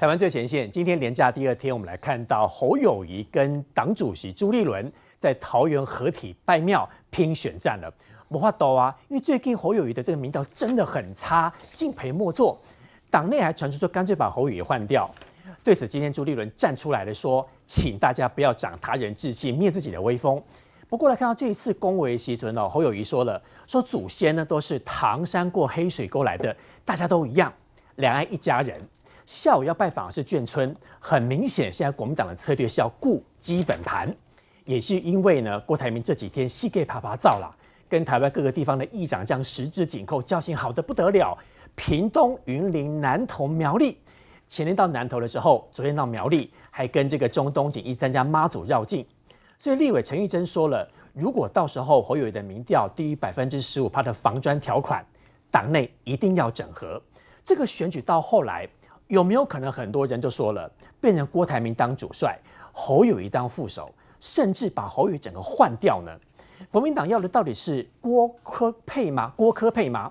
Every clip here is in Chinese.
台湾最前线，今天连假第二天，我们来看到侯友谊跟党主席朱立伦在桃园合体拜庙，拼选战了。莫话多啊，因为最近侯友谊的这个名头真的很差，敬陪莫做。党内还传出说，干脆把侯友谊换掉。对此，今天朱立伦站出来了，说请大家不要长他人志气，灭自己的威风。不过来看到这一次恭维席尊哦，侯友谊说了，说祖先呢都是唐山过黑水沟来的，大家都一样，两岸一家人。下午要拜访的是眷村，很明显，现在国民党的策略是要顾基本盘，也是因为呢，郭台铭这几天戏给啪啪照了，跟台湾各个地方的议长样十指紧扣，交情好的不得了。屏东、云林、南投、苗栗，前天到南投的时候，昨天到苗栗，还跟这个中东锦一三家妈祖绕境。所以立委陈玉珍说了，如果到时候侯友伟的民调低于百分之十五帕的防砖条款，党内一定要整合这个选举到后来。有没有可能，很多人就说了，变成郭台铭当主帅，侯友谊当副手，甚至把侯友整个换掉呢？国民党要的到底是郭科佩吗？郭科佩吗？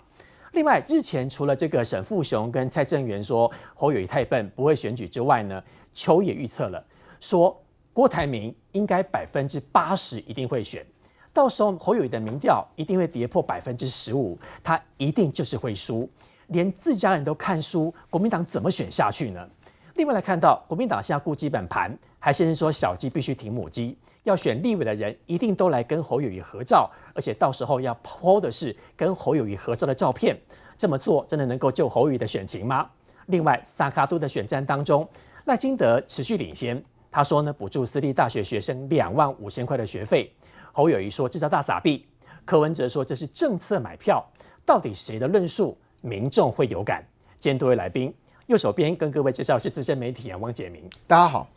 另外，日前除了这个沈富雄跟蔡正元说侯友谊太笨，不会选举之外呢，球也预测了，说郭台铭应该百分之八十一定会选，到时候侯友谊的民调一定会跌破百分之十五，他一定就是会输。连自家人都看书，国民党怎么选下去呢？另外来看到，国民党现在顾基本盘，还先生说小鸡必须挺母鸡，要选立委的人一定都来跟侯友宜合照，而且到时候要抛的是跟侯友宜合照的照片。这么做真的能够救侯友宜的选情吗？另外，萨卡都的选战当中，赖金德持续领先。他说呢，补助私立大学学生两万五千块的学费。侯友宜说这叫大傻逼。柯文哲说这是政策买票。到底谁的论述？民众会有感。今天多位来宾，右手边跟各位介绍是资深媒体汪杰明，大家好，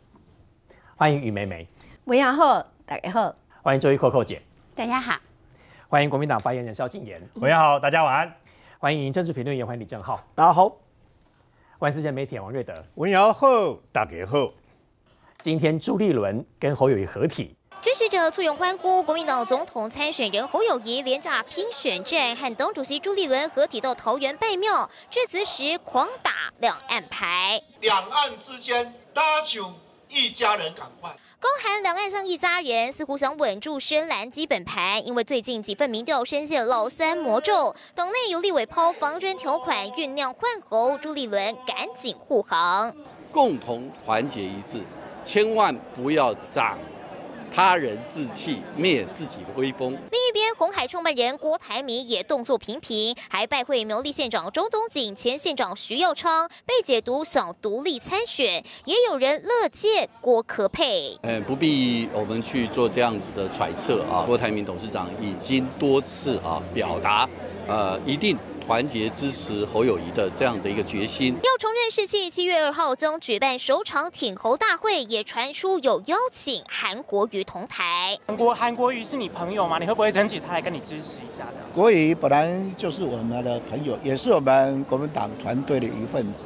欢迎余梅梅，文瑶后，大家好，欢迎周一扣扣姐，大家好，欢迎国民党发言人萧进言，文瑶好，大家晚安，欢迎政治评论员欢迎李正浩，大家好，欢迎资深媒体王瑞德，文瑶后，大家好，今天朱立伦跟侯友谊合体。支持者簇拥欢呼，国民党总统参选人侯友谊廉价拼选战，和党主席朱立伦合体到桃园拜庙，致辞时狂打两岸牌。两岸之间搭上一家人，赶快。高韩两岸上一家人，似乎想稳住深蓝基本盘，因为最近几份民调深陷老三魔咒。党内有立委抛防钻条款，酝酿换候，朱立伦赶紧护航。共同团结一致，千万不要涨。他人志气，灭自己威风。另一边，红海创办人郭台铭也动作频频，还拜会苗栗县长周东景、前县长徐耀昌，被解读想独立参选。也有人乐见郭可佩。嗯，不必我们去做这样子的揣测啊。郭台铭董事长已经多次啊表达，呃，一定。团结支持侯友谊的这样的一个决心。要重任时期，七月二号将举办首场挺侯大会，也传出有邀请韩国瑜同台。国韩国瑜是你朋友吗？你会不会争取他来跟你支持一下？这样？国瑜本来就是我们的朋友，也是我们国民党团队的一份子。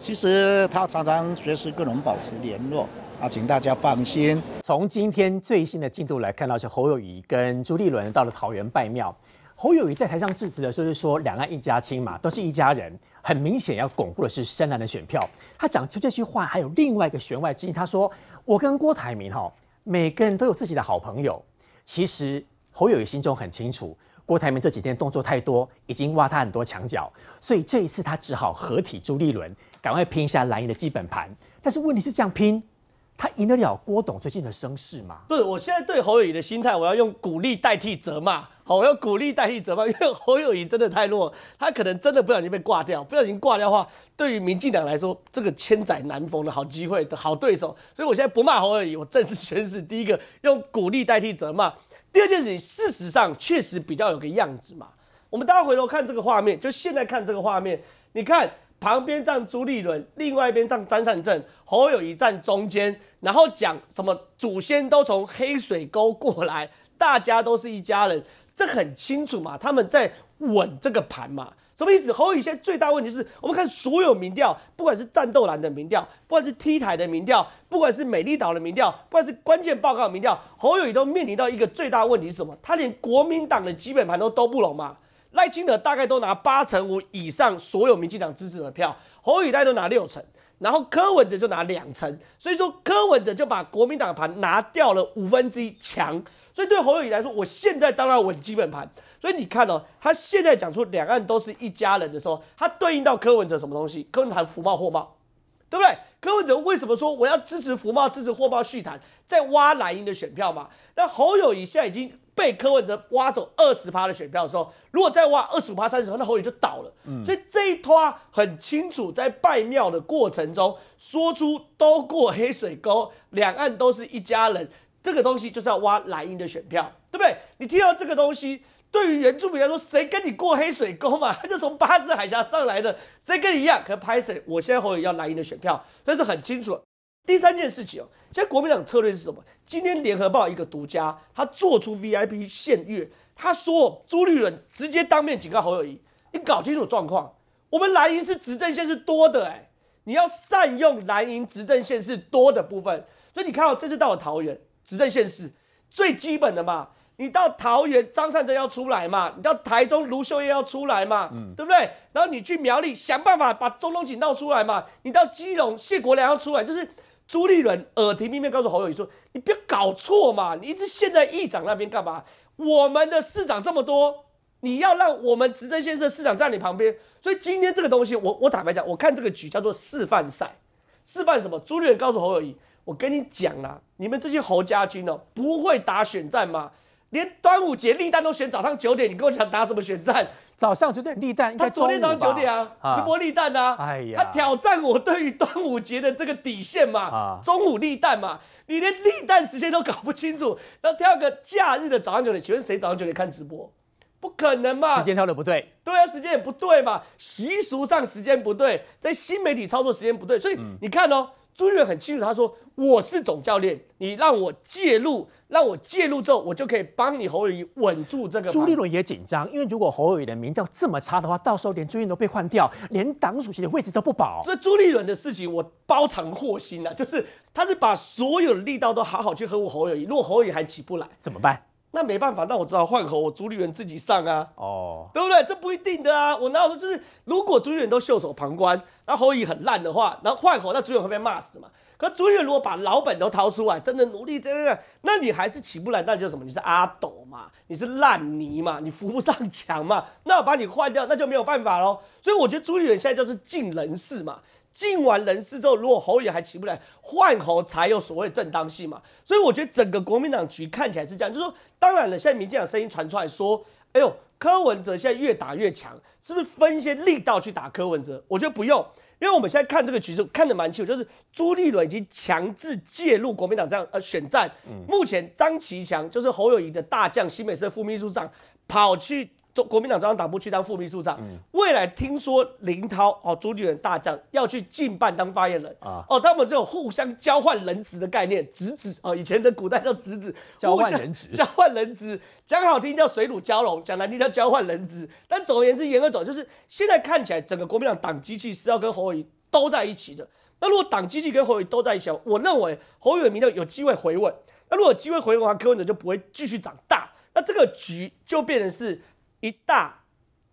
其实他常常随时跟我们保持联络啊，请大家放心。从今天最新的进度来看到，是侯友谊跟朱立伦到了桃园拜庙。侯友谊在台上致辞的时候就说“两岸一家亲”嘛，都是一家人，很明显要巩固的是深蓝的选票。他讲出这句话，还有另外一个弦外之意，他说：“我跟郭台铭哈，每个人都有自己的好朋友。”其实侯友谊心中很清楚，郭台铭这几天动作太多，已经挖他很多墙角，所以这一次他只好合体朱立伦，赶快拼一下蓝营的基本盘。但是问题是这样拼。他赢得了郭董最近的声势吗？不是，我现在对侯友谊的心态，我要用鼓励代替责骂。好，我要鼓励代替责骂，因为侯友谊真的太弱，他可能真的不小心被挂掉。不小心挂掉的话，对于民进党来说，这个千载难逢的好机会的好对手。所以，我现在不骂侯友谊，我正式宣誓：第一个用鼓励代替责骂。第二件事情，事实上确实比较有个样子嘛。我们大家回头看这个画面，就现在看这个画面，你看。旁边站朱立伦，另外一边站詹善政，侯友谊站中间，然后讲什么祖先都从黑水沟过来，大家都是一家人，这很清楚嘛？他们在稳这个盘嘛？什么意思？侯友谊现在最大问题是我们看所有民调，不管是战斗蓝的民调，不管是 T 台的民调，不管是美丽岛的民调，不管是关键报告民调，侯友谊都面临到一个最大问题是什么？他连国民党的基本盘都都不拢嘛？赖清德大概都拿八成五以上所有民进党支持的票，侯友宜都拿六成，然后柯文哲就拿两成，所以说柯文哲就把国民党盘拿掉了五分之一强，所以对侯友宜来说，我现在当然稳基本盘，所以你看哦，他现在讲出两岸都是一家人的时候，他对应到柯文哲什么东西？柯文哲福茂、货茂，对不对？柯文哲为什么说我要支持福茂、支持货茂续谈，在挖蓝营的选票嘛？那侯友宜现在已经。被柯文哲挖走二十趴的选票的时候，如果再挖二十五趴、三十趴，那侯友就倒了。所以这一拖很清楚，在拜庙的过程中，说出都过黑水沟，两岸都是一家人，这个东西就是要挖蓝营的选票，对不对？你听到这个东西，对于原住民来说，谁跟你过黑水沟嘛？他 就从巴士海峡上来的，谁跟你一样？可拍谁？我现在侯友要蓝营的选票，那是很清楚。第三件事情，现在国民党策略是什么？今天联合报一个独家，他做出 VIP 限月，他说朱立伦直接当面警告侯友谊，你搞清楚状况。我们蓝营是执政县是多的，哎，你要善用蓝营执政县是多的部分。所以你看到这次到了桃园，执政县是最基本的嘛。你到桃园张善政要出来嘛，你到台中卢秀燕要出来嘛，嗯，对不对？然后你去苗栗想办法把钟东锦闹出来嘛，你到基隆谢国梁要出来，就是。朱立伦耳提面命告诉侯友谊说：“你不要搞错嘛，你一直陷在议长那边干嘛？我们的市长这么多，你要让我们执政先生市长在你旁边。所以今天这个东西，我我坦白讲，我看这个局叫做示范赛。示范什么？朱立伦告诉侯友谊：我跟你讲啊，你们这些侯家军哦，不会打选战吗？”连端午节立蛋都选早上九点，你跟我讲打什么选战？早上九点立蛋，他昨天早上九点啊，直播立蛋啊。哎呀，他挑战我对于端午节的这个底线嘛。啊，中午立蛋嘛，你连立蛋时间都搞不清楚，然后挑个假日的早上九点，请问谁早上九点看直播？不可能嘛，时间挑的不对。对啊，时间也不对嘛，习俗上时间不对，在新媒体操作时间不对，所以你看哦。朱云很清楚，他说：“我是总教练，你让我介入，让我介入之后，我就可以帮你侯友谊稳住这个。”朱立伦也紧张，因为如果侯友谊的民调这么差的话，到时候连朱云都被换掉，连党主席的位置都不保。所以朱立伦的事情，我包藏祸心啊，就是他是把所有的力道都好好去呵护侯友谊。如果侯友谊还起不来，怎么办？那没办法，那我只好换口。我主理人自己上啊。哦，对不对？这不一定的啊。我拿我说就是，如果主理人都袖手旁观，然后侯毅很烂的话，然后换口，那主理人会被骂死嘛？可主理人如果把老本都掏出来，真的努力，这的，那你还是起不来，那叫就什么？你是阿斗嘛？你是烂泥嘛？你扶不上墙嘛？那我把你换掉，那就没有办法喽。所以我觉得朱丽人现在就是尽人事嘛。进完人事之后，如果侯爷还起不来，换侯才有所谓正当性嘛？所以我觉得整个国民党局看起来是这样，就是说，当然了，现在民进党声音传出来说，哎呦，柯文哲现在越打越强，是不是分一些力道去打柯文哲？我觉得不用，因为我们现在看这个局势看得蛮清楚，就是朱立伦已经强制介入国民党这样呃选战，目前张其强就是侯友宜的大将、新北市副秘书长跑去。中国民党中央党部去当副秘书长，未来听说林涛哦，朱立员大将要去近办当发言人啊，哦，他们这种互相交换人职的概念，职子哦，以前的古代叫职子，交换人职，交换人职，讲好听叫水乳交融，讲难听叫交换人职。但总而言之，言而总之，就是现在看起来整个国民党党机器是要跟侯伟都在一起的。那如果党机器跟侯伟都在一起，我认为侯伟明的有机会回稳。那如果机会回稳的话，柯文哲就不会继续长大。那这个局就变成是。一大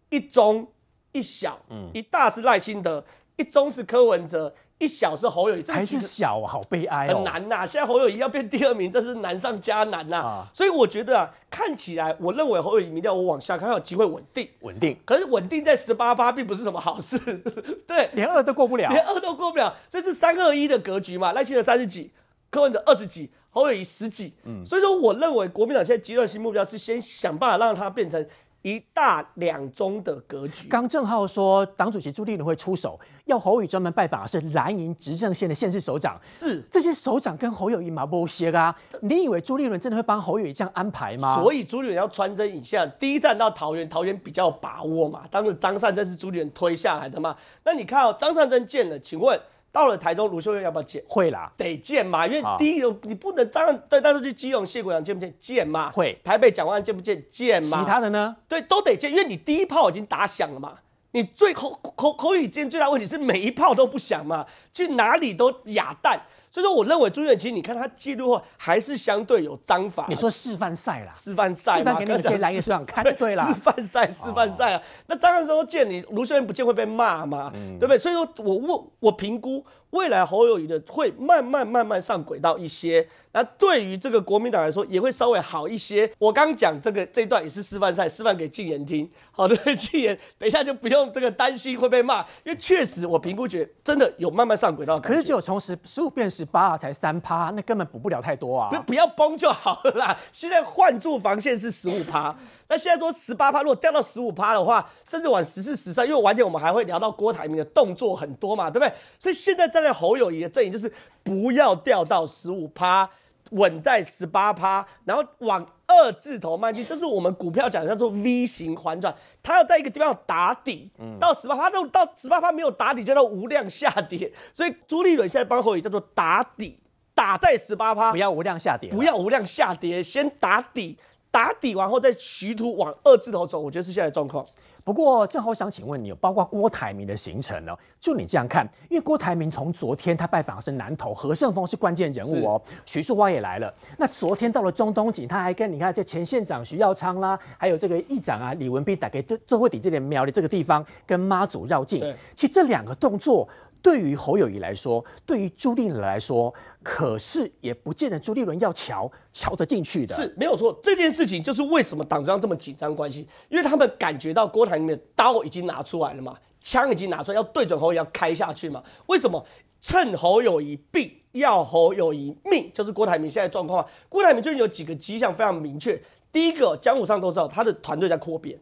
一中一小，嗯，一大是赖清德，一中是柯文哲，一小是侯友谊，还是小，好悲哀，很难呐。现在侯友谊要变第二名，这是难上加难呐。所以我觉得啊，看起来我认为侯友谊明掉，我往下看还有机会稳定，稳定。可是稳定在十八八并不是什么好事，对，连二都过不了，连二都过不了，这是三二一的格局嘛。赖清德三十几，柯文哲二十几，侯友谊十几，嗯，所以说我认为国民党现在阶段性目标是先想办法让他变成。一大两中的格局。刚正浩说，党主席朱立伦会出手，要侯友专门拜访，是蓝营执政县的县市首长。是这些首长跟侯友宜嘛，不些啊？你以为朱立伦真的会帮侯友宜这样安排吗？所以朱立伦要穿针引线，第一站到桃园，桃园比较把握嘛。当时张善珍是朱立伦推下来的嘛？那你看哦，张善珍见了，请问。到了台中，卢秀燕要不要见？会啦，得见嘛，因为第一种你不能当对，但是去基隆谢国梁见不见？见嘛。会台北蒋万见不见？见。其他的呢？对，都得见，因为你第一炮已经打响了嘛。你最口口口语间最大问题是每一炮都不响嘛，去哪里都哑弹。所以说，我认为朱元璋，你看他记录后还是相对有章法。你说示范赛啦，示范赛，示范给你们这些来越看，对啦，示范赛，示范赛啊。那张汉说都见你，卢秀燕不见会被骂嘛，对不对？所以说我我我评估。未来侯友谊的会慢慢慢慢上轨道一些，那对于这个国民党来说也会稍微好一些。我刚讲这个这段也是示范赛，示范给靳言听。好的，靳言，等一下就不用这个担心会被骂，因为确实我评估觉真的有慢慢上轨道。可是只有从十十五变十八，啊、才三趴，那根本补不了太多啊。不，不要崩就好了。啦，现在换住防线是十五趴。那现在说十八趴，如果掉到十五趴的话，甚至往十四、十三，因为晚点我们还会聊到郭台铭的动作很多嘛，对不对？所以现在站在侯友谊的阵营就是不要掉到十五趴，稳在十八趴，然后往二字头迈进。这是我们股票讲叫做 V 型反转，它要在一个地方打底。嗯。到十八趴都到十八趴没有打底，叫做无量下跌。所以朱立伦现在帮侯友谊叫做打底，打在十八趴，不要无量下跌，不要无量下跌，先打底。打底完后再徐图往二字头走，我觉得是现在状况。不过正好想请问你，包括郭台铭的行程呢？就你这样看，因为郭台铭从昨天他拜访是南投，何胜峰是关键人物哦，徐淑花也来了。那昨天到了中东景他还跟你看这前县长徐耀昌啦，还有这个议长啊李文斌大概都最后底这点苗的这个地方，跟妈祖绕境。其实这两个动作。对于侯友谊来说，对于朱立伦来说，可是也不见得朱立伦要瞧瞧得进去的，是没有错。这件事情就是为什么党中央这么紧张关系，因为他们感觉到郭台铭的刀已经拿出来了嘛，枪已经拿出来要对准侯友要开下去嘛。为什么趁侯友谊毙要侯友谊命，就是郭台铭现在状况嘛。郭台铭最近有几个迹象非常明确，第一个，江湖上都知道他的团队在扩编。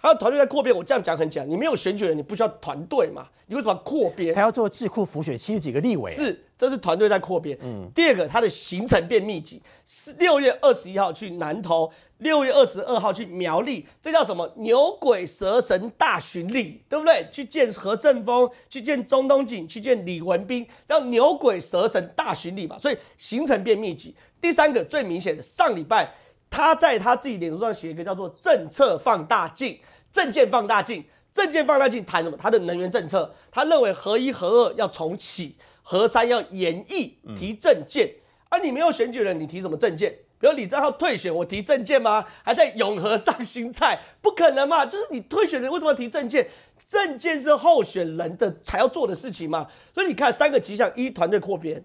他的团队在扩编，我这样讲很简。你没有选举人，你不需要团队嘛？你为什么扩编？他要做智库，浮选七十几个立委。是，这是团队在扩编。嗯。第二个，他的行程变密集。是六月二十一号去南投，六月二十二号去苗栗，这叫什么牛鬼蛇神大巡礼，对不对？去见何胜丰，去见中东锦，去见李文斌，叫牛鬼蛇神大巡礼嘛。所以行程变密集。第三个最明显的，上礼拜。他在他自己脸书上写一个叫做“政策放大镜”“政见放大镜”“政见放大镜”，谈什么？他的能源政策。他认为核一、核二要重启，核三要演绎提政见。啊，你没有选举人，你提什么政见？比如李正浩退选，我提政见吗？还在永和上新菜，不可能嘛？就是你退选人为什么要提政见？政见是候选人的才要做的事情嘛？所以你看三个迹象：一、团队扩编；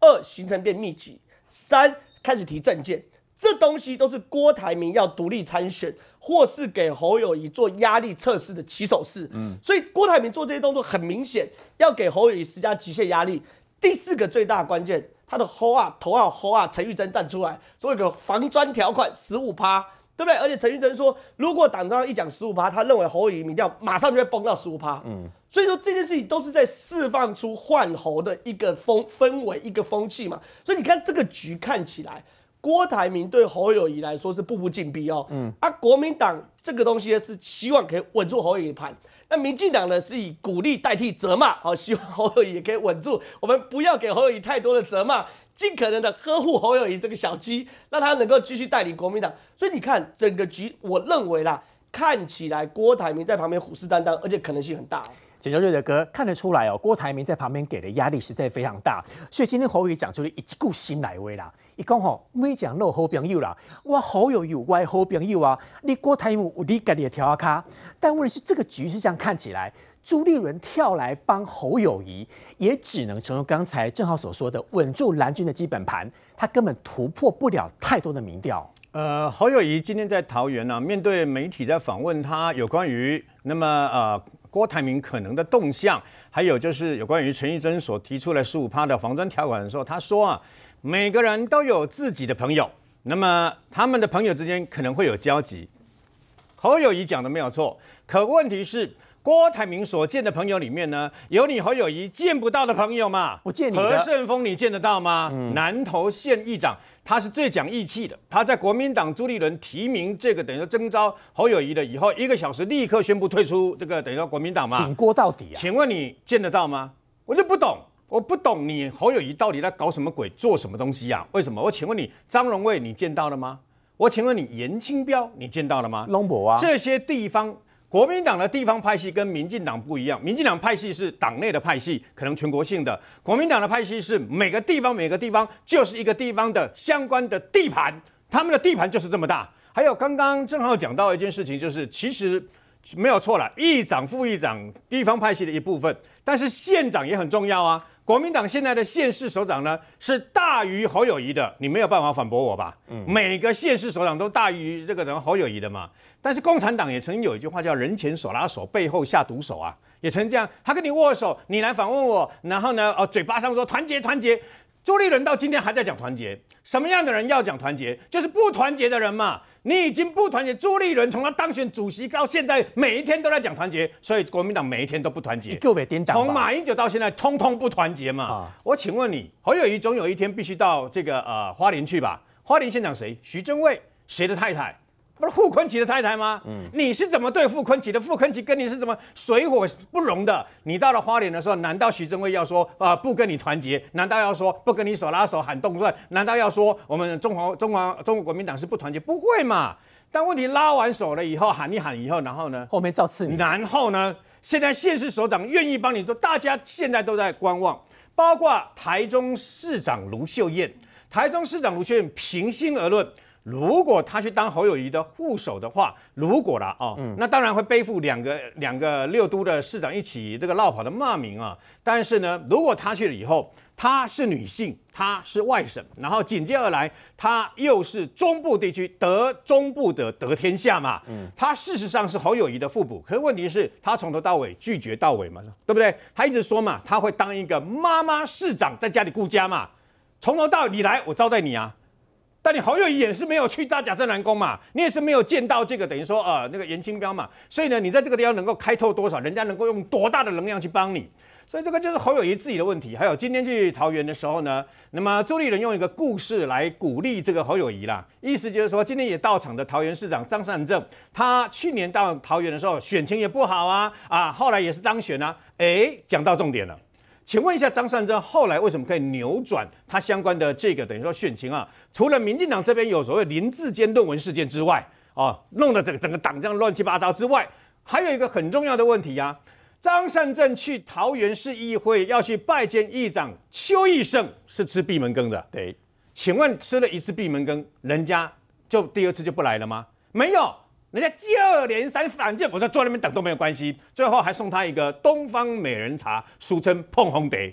二、行程变密集；三、开始提政见。这东西都是郭台铭要独立参选，或是给侯友谊做压力测试的起手式。嗯，所以郭台铭做这些动作，很明显要给侯友谊施加极限压力。第四个最大关键，他的候啊，头号候啊，陈玉珍站出来，所谓的防砖条款十五趴，对不对？而且陈玉珍说，如果党央一讲十五趴，他认为侯友谊民调马上就会崩到十五趴。嗯，所以说这件事情都是在释放出换候的一个风氛围，一个风气嘛。所以你看这个局看起来。郭台铭对侯友谊来说是步步紧逼哦，嗯啊，国民党这个东西呢是希望可以稳住侯友谊盘，那民进党呢是以鼓励代替责骂，好，希望侯友谊也可以稳住，我们不要给侯友谊太多的责骂，尽可能的呵护侯友谊这个小鸡，让他能够继续代理国民党。所以你看整个局，我认为啦，看起来郭台铭在旁边虎视眈眈，而且可能性很大。简中瑞的歌看得出来哦，郭台铭在旁边给的压力实在非常大，所以今天侯友义讲出了一故新来威啦。一讲吼，威讲落好朋友啦，哇，侯友有我爱侯朋友啊！你郭台铭，有你家你的条啊卡。但问题是，这个局是这样看起来，朱立伦跳来帮侯友宜，也只能成为刚才正浩所说的稳住蓝军的基本盘，他根本突破不了太多的民调。呃，侯友宜今天在桃园呢，面对媒体在访问他有关于那么呃。郭台铭可能的动向，还有就是有关于陈玉珍所提出来十五趴的防真条款的时候，他说啊，每个人都有自己的朋友，那么他们的朋友之间可能会有交集。侯友谊讲的没有错，可问题是。郭台铭所见的朋友里面呢，有你侯友谊见不到的朋友吗？我见你何顺峰，你见得到吗？南投县议长，他是最讲义气的。他在国民党朱立伦提名这个等于说征召侯友谊的以后，一个小时立刻宣布退出这个等于说国民党嘛，请郭到底。啊？请问你见得到吗？我就不懂，我不懂你侯友谊到底在搞什么鬼，做什么东西啊？为什么？我请问你，张荣卫你见到了吗？我请问你，严清标你见到了吗？龙博啊，这些地方。国民党的地方派系跟民进党不一样，民进党派系是党内的派系，可能全国性的；国民党的派系是每个地方、每个地方就是一个地方的相关的地盘，他们的地盘就是这么大。还有刚刚正好讲到一件事情，就是其实没有错了，议长、副议长地方派系的一部分，但是县长也很重要啊。国民党现在的县市首长呢，是大于侯友谊的，你没有办法反驳我吧？嗯，每个县市首长都大于这个人侯友谊的嘛。但是共产党也曾经有一句话叫“人前手拉手，背后下毒手”啊，也曾经这样，他跟你握手，你来反问我，然后呢，哦，嘴巴上说团结团结。朱立伦到今天还在讲团结，什么样的人要讲团结？就是不团结的人嘛。你已经不团结，朱立伦从他当选主席到现在，每一天都在讲团结，所以国民党每一天都不团结。从马英九到现在，通通不团结嘛。我请问你，侯友谊总有一天必须到这个呃花莲去吧？花莲县长谁？徐正伟谁的太太？不是傅坤奇的太太吗？嗯，你是怎么对傅坤奇的？傅坤奇跟你是怎么水火不容的？你到了花莲的时候，难道徐正惠要说啊不跟你团结？难道要说不跟你手拉手喊动作？难道要说我们中华中华中国国民党是不团结？不会嘛？但问题拉完手了以后，喊一喊以后，然后呢？后面造次你。然后呢？现在县市首长愿意帮你做，大家现在都在观望，包括台中市长卢秀燕。台中市长卢秀燕，平心而论。如果他去当侯友谊的副手的话，如果了哦，那当然会背负两个两个六都的市长一起这个闹跑的骂名啊。但是呢，如果他去了以后，他是女性，她是外省，然后紧接而来，她又是中部地区得中部的得天下嘛。她事实上是侯友谊的父补，可是问题是她从头到尾拒绝到尾嘛，对不对？她一直说嘛，她会当一个妈妈市长，在家里顾家嘛。从头到你来，我招待你啊。但你侯友谊也是没有去大甲镇南宫嘛，你也是没有见到这个，等于说呃那个严清标嘛，所以呢，你在这个地方能够开拓多少，人家能够用多大的能量去帮你，所以这个就是侯友谊自己的问题。还有今天去桃园的时候呢，那么周立人用一个故事来鼓励这个侯友谊啦，意思就是说今天也到场的桃园市长张善政，他去年到桃园的时候选情也不好啊，啊后来也是当选啊，哎讲到重点了。请问一下，张善政后来为什么可以扭转他相关的这个等于说选情啊？除了民进党这边有所谓林志坚论文事件之外，啊，弄得整个整个党这样乱七八糟之外，还有一个很重要的问题啊。张善政去桃园市议会要去拜见议长邱义胜，是吃闭门羹的。对，请问吃了一次闭门羹，人家就第二次就不来了吗？没有。人家接二连三反正我在坐那边等都没有关系，最后还送他一个东方美人茶，俗称碰红蝶。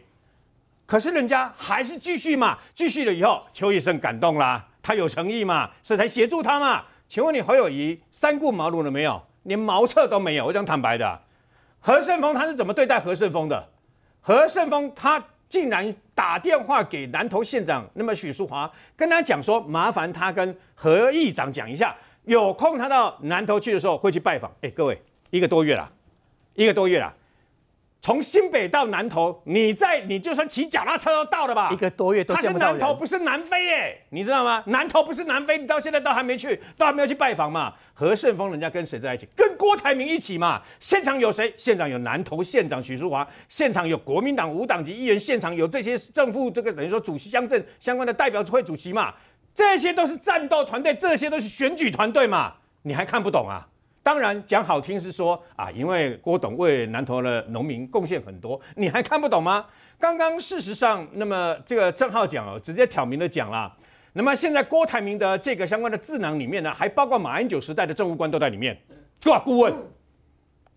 可是人家还是继续嘛，继续了以后，邱医生感动啦，他有诚意嘛，是才协助他嘛？请问你何友谊三顾茅庐了没有？连茅厕都没有，我讲坦白的，何胜峰他是怎么对待何胜峰的？何胜峰他竟然打电话给南投县长，那么许淑华跟他讲说，麻烦他跟何议长讲一下。有空他到南投去的时候会去拜访。哎，各位，一个多月了，一个多月了，从新北到南投，你在你就算骑脚踏车都到了吧？一个多月都见不到。他是南投，不是南非耶，你知道吗？南投不是南非，你到现在都还没去，都还没有去拜访嘛？何顺峰人家跟谁在一起？跟郭台铭一起嘛？现场有谁？现场有南投县长许淑华，现场有国民党五党籍议员，现场有这些政府这个等于说主席乡镇相关的代表会主席嘛？这些都是战斗团队，这些都是选举团队嘛？你还看不懂啊？当然讲好听是说啊，因为郭董为南投的农民贡献很多，你还看不懂吗？刚刚事实上，那么这个郑浩讲哦，直接挑明的讲啦。那么现在郭台铭的这个相关的智囊里面呢，还包括马英九时代的政务官都在里面做顾问。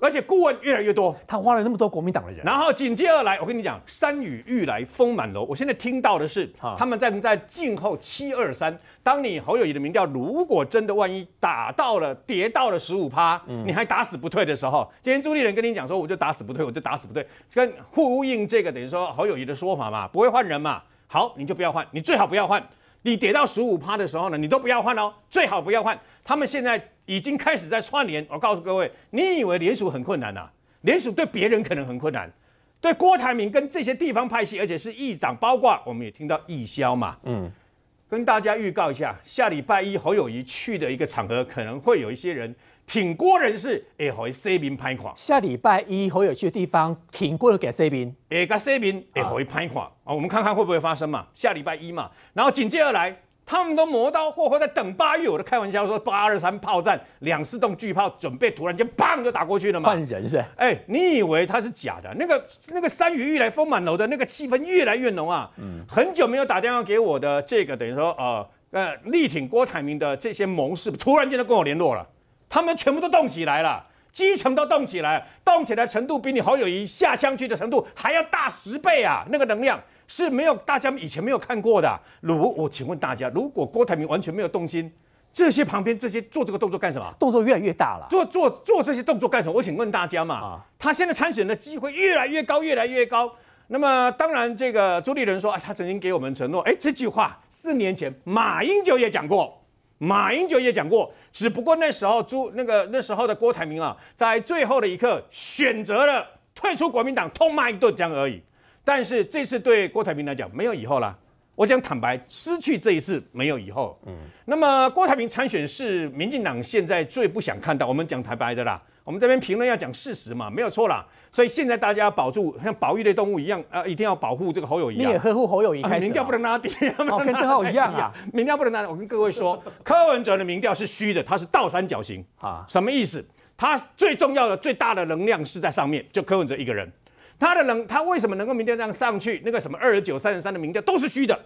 而且顾问越来越多，他花了那么多国民党的人，然后紧接而来，我跟你讲，山雨欲来风满楼。我现在听到的是，他们在在静候七二三。当你侯友谊的民调如果真的万一打到了跌到了十五趴，你还打死不退的时候，今天朱立人跟你讲说，我就打死不退，我就打死不退，跟呼应这个等于说侯友谊的说法嘛，不会换人嘛。好，你就不要换，你最好不要换。你跌到十五趴的时候呢，你都不要换哦，最好不要换。他们现在。已经开始在串联。我告诉各位，你以为联署很困难呐？联署对别人可能很困难，对郭台铭跟这些地方派系，而且是议长包括我们也听到议销嘛。嗯，跟大家预告一下，下礼拜一侯友谊去的一个场合，可能会有一些人挺郭人士，也侯友谊这边拍款。下礼拜一侯友去的地方，挺郭的给这边，哎，给这边，哎侯友谊拍款啊。我们看看会不会发生嘛？下礼拜一嘛，然后紧接而来。他们都磨刀霍霍在等八月，我都开玩笑说八二三炮战，两四动巨炮准备，突然间砰就打过去了嘛。换人是？哎，你以为它是假的？那个那个“山雨欲来风满楼”的那个气氛越来越浓啊。嗯。很久没有打电话给我的这个，等于说呃呃力挺郭台铭的这些盟士，突然间都跟我联络了，他们全部都动起来了，基层都动起来，动起来程度比你好友谊下乡去的程度还要大十倍啊，那个能量。是没有大家以前没有看过的。如我请问大家，如果郭台铭完全没有动心，这些旁边这些做这个动作干什么？动作越来越大了。做做做这些动作干什么？我请问大家嘛。啊，他现在参选的机会越来越高，越来越高。那么当然，这个朱立伦说，哎，他曾经给我们承诺，哎，这句话四年前马英九也讲过，马英九也讲过。只不过那时候朱那个那时候的郭台铭啊，在最后的一刻选择了退出国民党，痛骂一顿这样而已。但是这次对郭台铭来讲没有以后了。我讲坦白，失去这一次没有以后。嗯，那么郭台铭参选是民进党现在最不想看到。我们讲坦白的啦，我们这边评论要讲事实嘛，没有错啦。所以现在大家保住像保育类动物一样啊，一定要保护这个侯友宜。你也呵护侯友谊、啊，民调不能拉低。哦，跟郑浩一样啊，民调不能拉。我跟各位说，柯文哲的民调是虚的，他是倒三角形啊。什么意思？他最重要的、最大的能量是在上面，就柯文哲一个人。他的能，他为什么能够民调这样上去？那个什么二十九、三十三的民调都是虚的，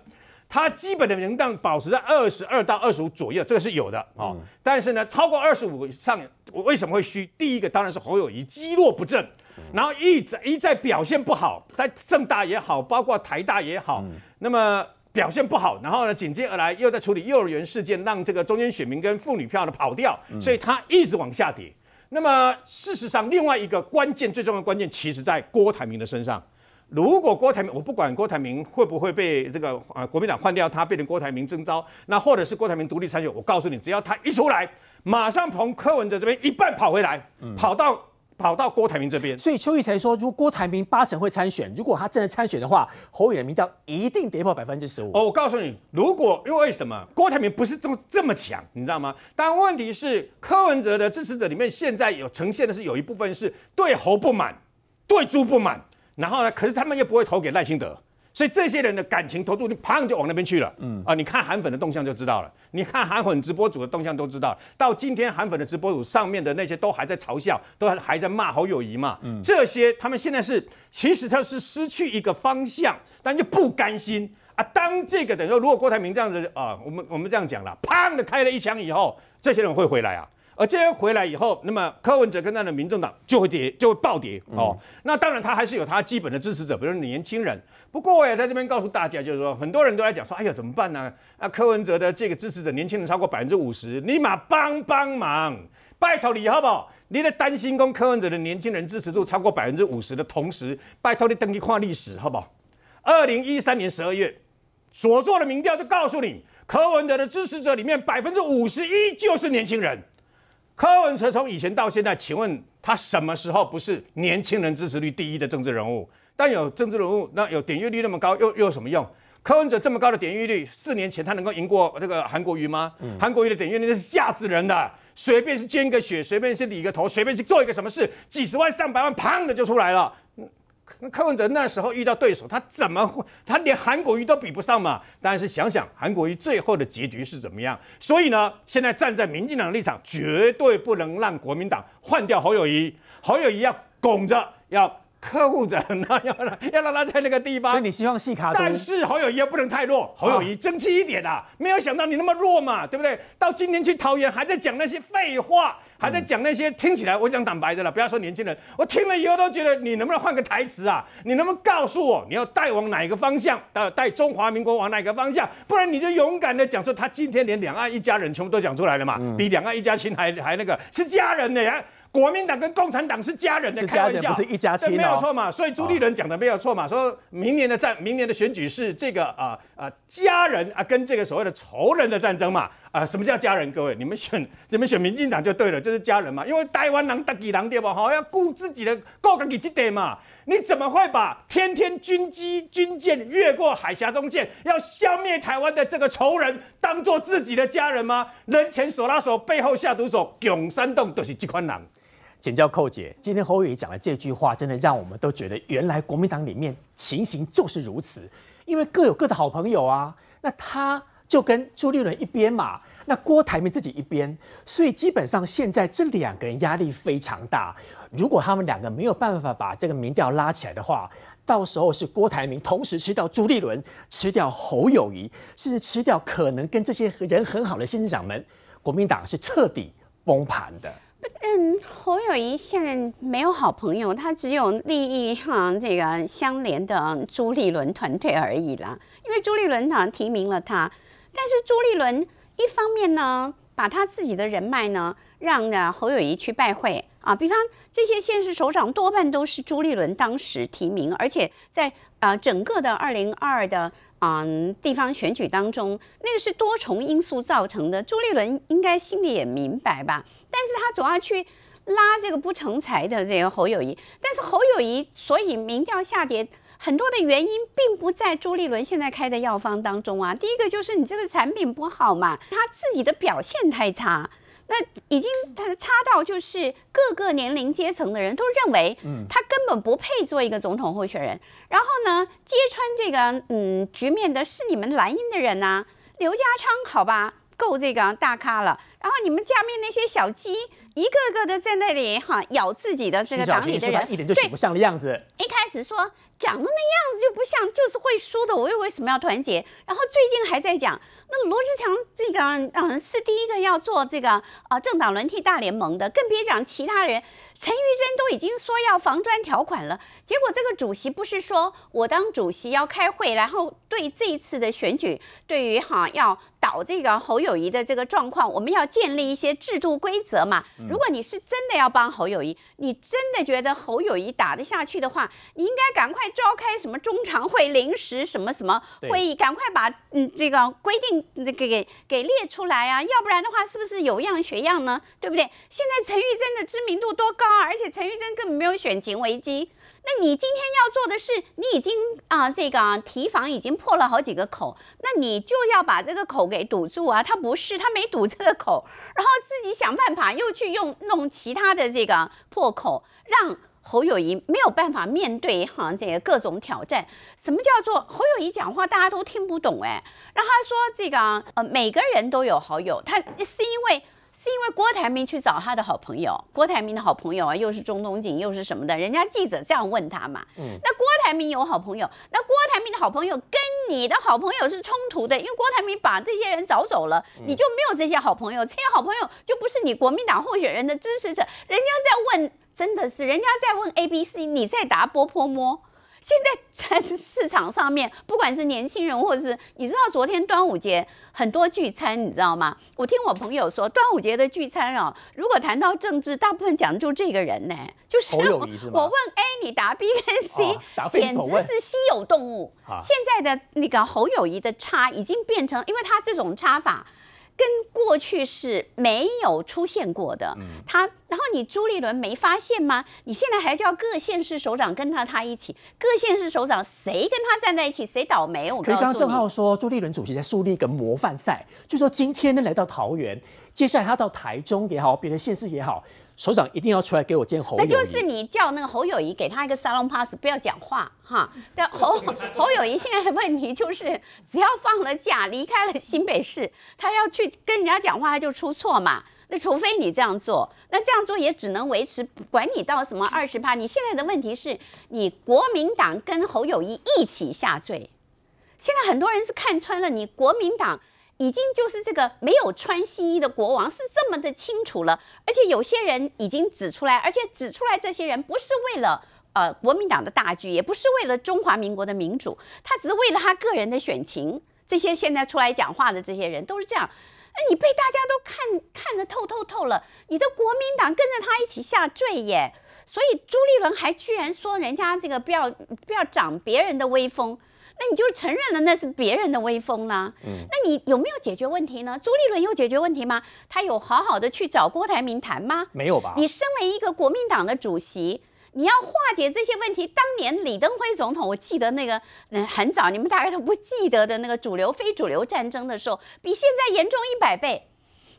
他基本的民调保持在二十二到二十五左右，这个是有的啊。但是呢，超过二十五上，为什么会虚？第一个当然是侯友谊积弱不振，然后一再一再表现不好，在政大也好，包括台大也好，那么表现不好，然后呢，紧接而来又在处理幼儿园事件，让这个中间选民跟妇女票呢跑掉，所以他一直往下跌。那么，事实上，另外一个关键、最重要的关键，其实在郭台铭的身上。如果郭台铭，我不管郭台铭会不会被这个呃国民党换掉，他变成郭台铭征召，那或者是郭台铭独立参选，我告诉你，只要他一出来，马上从柯文哲这边一半跑回来，跑到。跑到郭台铭这边，所以邱毅才说，如果郭台铭八成会参选，如果他真的参选的话，侯友的民调一定跌破百分之十五。哦，我告诉你，如果因为什么，郭台铭不是这么这么强，你知道吗？但问题是，柯文哲的支持者里面现在有呈现的是，有一部分是对侯不满，对朱不满，然后呢，可是他们又不会投给赖清德。所以这些人的感情投注，砰就往那边去了。嗯啊，你看韩粉的动向就知道了，你看韩粉直播组的动向都知道。到今天，韩粉的直播组上面的那些都还在嘲笑，都还在骂侯友谊嘛。嗯，这些他们现在是，其实他是失去一个方向，但又不甘心啊。当这个等于说，如果郭台铭这样子啊，我们我们这样讲了，砰的开了一枪以后，这些人会回来啊。而这些回来以后，那么柯文哲跟他的民众党就会跌，就会暴跌哦。那当然，他还是有他基本的支持者，比如年轻人。不过我也在这边告诉大家，就是说，很多人都在讲说，哎呀，怎么办呢？啊，柯文哲的这个支持者，年轻人超过百分之五十，你马帮帮忙，拜托你，好不好？你在担心跟柯文哲的年轻人支持度超过百分之五十的同时，拜托你登一跨历史，好不好？二零一三年十二月所做的民调就告诉你，柯文哲的支持者里面百分之五十一就是年轻人。柯文哲从以前到现在，请问他什么时候不是年轻人支持率第一的政治人物？但有政治人物，那有点阅率那么高，又又有什么用？柯文哲这么高的点阅率，四年前他能够赢过这个韩国瑜吗？韩国瑜的点阅率那是吓死人的，随便是捐个血，随便是理个头，随便去做一个什么事，几十万、上百万，砰的就出来了。柯文哲那时候遇到对手，他怎么会？他连韩国瑜都比不上嘛。但是想想韩国瑜最后的结局是怎么样，所以呢，现在站在民进党的立场，绝对不能让国民党换掉侯友谊，侯友谊要拱着，要克护着，那要要让他在那个地方。所以你希望细卡但是侯友谊又不能太弱，侯友谊争气一点啦。没有想到你那么弱嘛，对不对？到今天去桃园还在讲那些废话。还在讲那些听起来我讲坦白的了，不要说年轻人，我听了以后都觉得你能不能换个台词啊？你能不能告诉我你要带往哪一个方向？带中华民国往哪个方向？不然你就勇敢的讲说，他今天连两岸一家人全部都讲出来了嘛，比两岸一家亲还还那个是家人呢。国民党跟共产党是家人，的开玩笑不是一家亲嘛？没有错嘛，所以朱立伦讲的没有错嘛。说明年的战，明年的选举是这个啊啊家人啊，跟这个所谓的仇人的战争嘛啊？什么叫家人？各位，你们选你们选民进党就对了，就是家人嘛。因为台湾人自己人对不？好要顾自己的，顾自己这点嘛。你怎么会把天天军机军舰越过海峡中线，要消灭台湾的这个仇人，当做自己的家人吗？人前手拉手，背后下毒手，拱山洞都是这款人。请教寇姐，今天侯友谊讲的这句话，真的让我们都觉得，原来国民党里面情形就是如此，因为各有各的好朋友啊。那他就跟朱立伦一边嘛，那郭台铭自己一边，所以基本上现在这两个人压力非常大。如果他们两个没有办法把这个民调拉起来的话，到时候是郭台铭同时吃掉朱立伦，吃掉侯友谊，甚至吃掉可能跟这些人很好的新进长们，国民党是彻底崩盘的。嗯，侯友谊现在没有好朋友，他只有利益哈这个相连的朱立伦团队而已啦。因为朱立伦呢提名了他，但是朱立伦一方面呢把他自己的人脉呢让呢侯友谊去拜会啊，比方这些现实首长多半都是朱立伦当时提名，而且在啊整个的二零二的。嗯，地方选举当中，那个是多重因素造成的。朱立伦应该心里也明白吧，但是他总要去拉这个不成才的这个侯友谊。但是侯友谊，所以民调下跌很多的原因，并不在朱立伦现在开的药方当中啊。第一个就是你这个产品不好嘛，他自己的表现太差。那已经他差到就是各个年龄阶层的人都认为，他根本不配做一个总统候选人。然后呢，揭穿这个嗯局面的是你们蓝鹰的人呐，刘家昌，好吧，够这个大咖了。然后你们下面那些小鸡，一个个的在那里哈咬自己的这个党里的人，一点不像的样子。一开始说。讲的那样子就不像，就是会输的。我又为什么要团结？然后最近还在讲，那罗志强这个，嗯，是第一个要做这个啊政党轮替大联盟的，更别讲其他人。陈玉珍都已经说要防专条款了，结果这个主席不是说我当主席要开会，然后对这一次的选举，对于哈要导这个侯友谊的这个状况，我们要建立一些制度规则嘛。如果你是真的要帮侯友谊，你真的觉得侯友谊打得下去的话，你应该赶快。召开什么中常会临时什么什么会议？赶快把嗯这个规定给给给列出来啊！要不然的话，是不是有样学样呢？对不对？现在陈玉珍的知名度多高啊！而且陈玉珍根本没有选情危机。那你今天要做的是，你已经啊这个提防已经破了好几个口，那你就要把这个口给堵住啊！他不是他没堵这个口，然后自己想办法又去用弄其他的这个破口让。侯友谊没有办法面对哈这个各种挑战，什么叫做侯友谊讲话大家都听不懂哎，然后他说这个呃每个人都有好友，他是因为。是因为郭台铭去找他的好朋友，郭台铭的好朋友啊，又是中东锦，又是什么的？人家记者这样问他嘛，嗯，那郭台铭有好朋友，那郭台铭的好朋友跟你的好朋友是冲突的，因为郭台铭把这些人找走了，你就没有这些好朋友，这些好朋友就不是你国民党候选人的支持者。人家在问，真的是，人家在问 A、B、C，你在答波泼摸。现在在市场上面，不管是年轻人或者是，你知道昨天端午节很多聚餐，你知道吗？我听我朋友说，端午节的聚餐哦，如果谈到政治，大部分讲的就是这个人呢，就是是我问 A，你答 B 跟 C，简直是稀有动物。现在的那个侯友谊的差已经变成，因为他这种差法。跟过去是没有出现过的，他，然后你朱立伦没发现吗？你现在还叫各县市首长跟他他一起，各县市首长谁跟他站在一起，谁倒霉？我告诉你。刚刚郑浩说，朱立伦主席在树立一个模范赛，就说今天呢来到桃园，接下来他到台中也好，别的县市也好。首长一定要出来给我见侯友，那就是你叫那个侯友谊给他一个沙龙 pass，不要讲话哈。但侯侯友谊现在的问题就是，只要放了假离开了新北市，他要去跟人家讲话，他就出错嘛。那除非你这样做，那这样做也只能维持管你到什么二十八。你现在的问题是你国民党跟侯友谊一起下坠，现在很多人是看穿了你国民党。已经就是这个没有穿新衣的国王是这么的清楚了，而且有些人已经指出来，而且指出来这些人不是为了呃国民党的大局，也不是为了中华民国的民主，他只是为了他个人的选情。这些现在出来讲话的这些人都是这样。哎，你被大家都看看得透透透了，你的国民党跟着他一起下坠耶。所以朱立伦还居然说人家这个不要不要长别人的威风。那你就承认了那是别人的威风啦。嗯，那你有没有解决问题呢？朱立伦有解决问题吗？他有好好的去找郭台铭谈吗？没有吧？你身为一个国民党的主席，你要化解这些问题。当年李登辉总统，我记得那个嗯很早，你们大概都不记得的那个主流非主流战争的时候，比现在严重一百倍。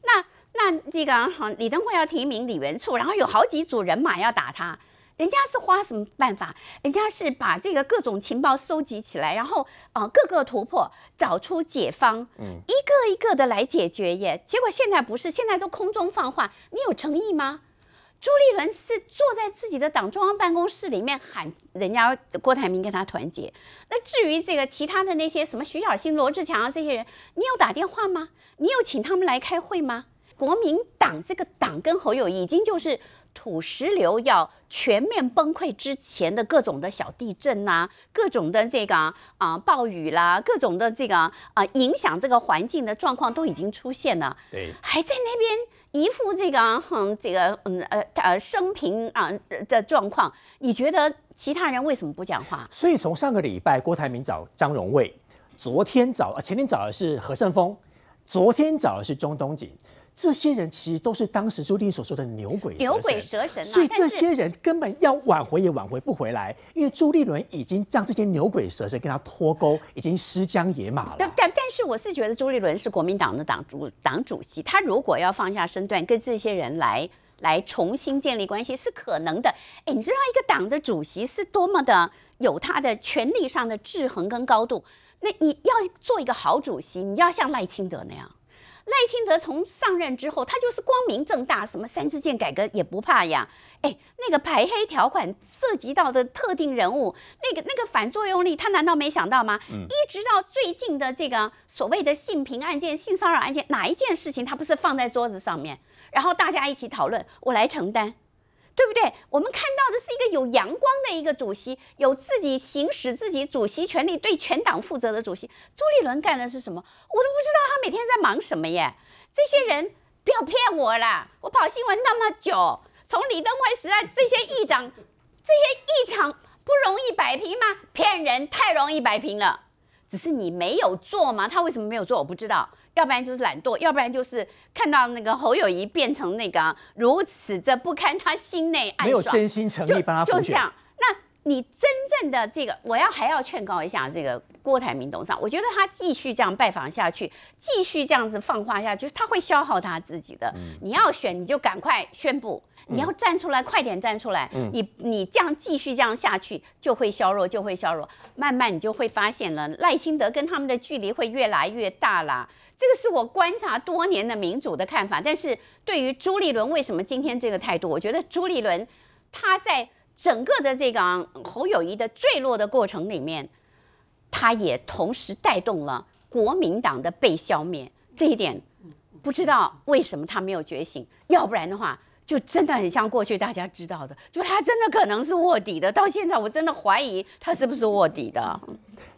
那那这个好，李登辉要提名李元簇，然后有好几组人马要打他。人家是花什么办法？人家是把这个各种情报收集起来，然后啊各个突破，找出解方，嗯，一个一个的来解决耶。结果现在不是，现在都空中放话，你有诚意吗？朱立伦是坐在自己的党中央办公室里面喊人家郭台铭跟他团结。那至于这个其他的那些什么徐小新、罗志强啊这些人，你有打电话吗？你有请他们来开会吗？国民党这个党跟侯友已经就是。土石流要全面崩溃之前的各种的小地震呐，各种的这个啊暴雨啦，各种的这个啊影响这个环境的状况都已经出现了，对，还在那边一副这个嗯、这个嗯呃呃生平啊的状况，你觉得其他人为什么不讲话？所以从上个礼拜郭台铭找张荣卫，昨天找啊，前天找的是何胜峰，昨天找的是中东锦。这些人其实都是当时朱立所说的牛鬼牛鬼蛇神，所以这些人根本要挽回也挽回不回来，因为朱立伦已经让这些牛鬼蛇神跟他脱钩，已经失缰野马了。但但是我是觉得朱立伦是国民党的党主党主席，他如果要放下身段跟这些人来来重新建立关系是可能的。哎，你知道一个党的主席是多么的有他的权力上的制衡跟高度，那你要做一个好主席，你要像赖清德那样。赖清德从上任之后，他就是光明正大，什么三支箭改革也不怕呀。哎，那个排黑条款涉及到的特定人物，那个那个反作用力，他难道没想到吗？嗯，一直到最近的这个所谓的性平案件、性骚扰案件，哪一件事情他不是放在桌子上面，然后大家一起讨论，我来承担。对不对？我们看到的是一个有阳光的一个主席，有自己行使自己主席权力、对全党负责的主席。朱立伦干的是什么？我都不知道他每天在忙什么耶！这些人不要骗我啦！我跑新闻那么久，从李登辉时代这些议长，这些议长不容易摆平吗？骗人，太容易摆平了。只是你没有做吗？他为什么没有做？我不知道。要不然就是懒惰，要不然就是看到那个侯友谊变成那个如此这不堪，他心内暗爽，没有真心诚意帮他这样。那你真正的这个，我要还要劝告一下这个。郭台铭董事长，我觉得他继续这样拜访下去，继续这样子放话下去，他会消耗他自己的。你要选，你就赶快宣布，你要站出来，快点站出来。你你这样继续这样下去，就会削弱，就会削弱，慢慢你就会发现了赖清德跟他们的距离会越来越大啦。这个是我观察多年的民主的看法。但是对于朱立伦为什么今天这个态度，我觉得朱立伦他在整个的这个侯友谊的坠落的过程里面。他也同时带动了国民党的被消灭，这一点不知道为什么他没有觉醒，要不然的话就真的很像过去大家知道的，就他真的可能是卧底的。到现在我真的怀疑他是不是卧底的。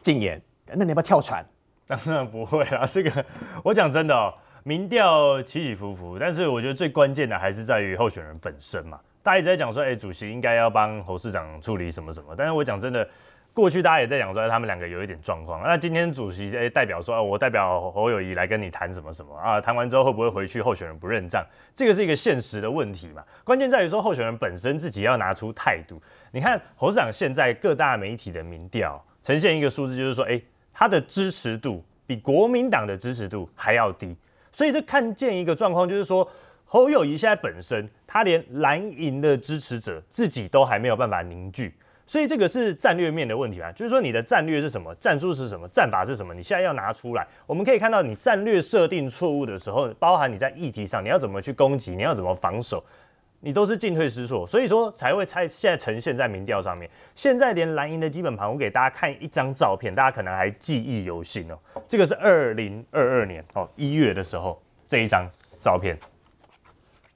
禁言，那你要不要跳船？当然不会啊，这个我讲真的哦，民调起起伏伏，但是我觉得最关键的还是在于候选人本身嘛。大家一直在讲说，哎，主席应该要帮侯市长处理什么什么，但是我讲真的。过去大家也在讲说他们两个有一点状况，那今天主席哎代表说，我代表侯友谊来跟你谈什么什么啊？谈完之后会不会回去？候选人不认账，这个是一个现实的问题嘛？关键在于说候选人本身自己要拿出态度。你看侯市长现在各大媒体的民调呈现一个数字，就是说，哎，他的支持度比国民党的支持度还要低，所以这看见一个状况，就是说侯友谊现在本身他连蓝营的支持者自己都还没有办法凝聚。所以这个是战略面的问题啊，就是说你的战略是什么，战术是什么，战法是什么，你现在要拿出来。我们可以看到你战略设定错误的时候，包含你在议题上你要怎么去攻击，你要怎么防守，你都是进退失措，所以说才会才现在呈现在民调上面。现在连蓝营的基本盘，我给大家看一张照片，大家可能还记忆犹新哦。这个是二零二二年哦一月的时候这一张照片，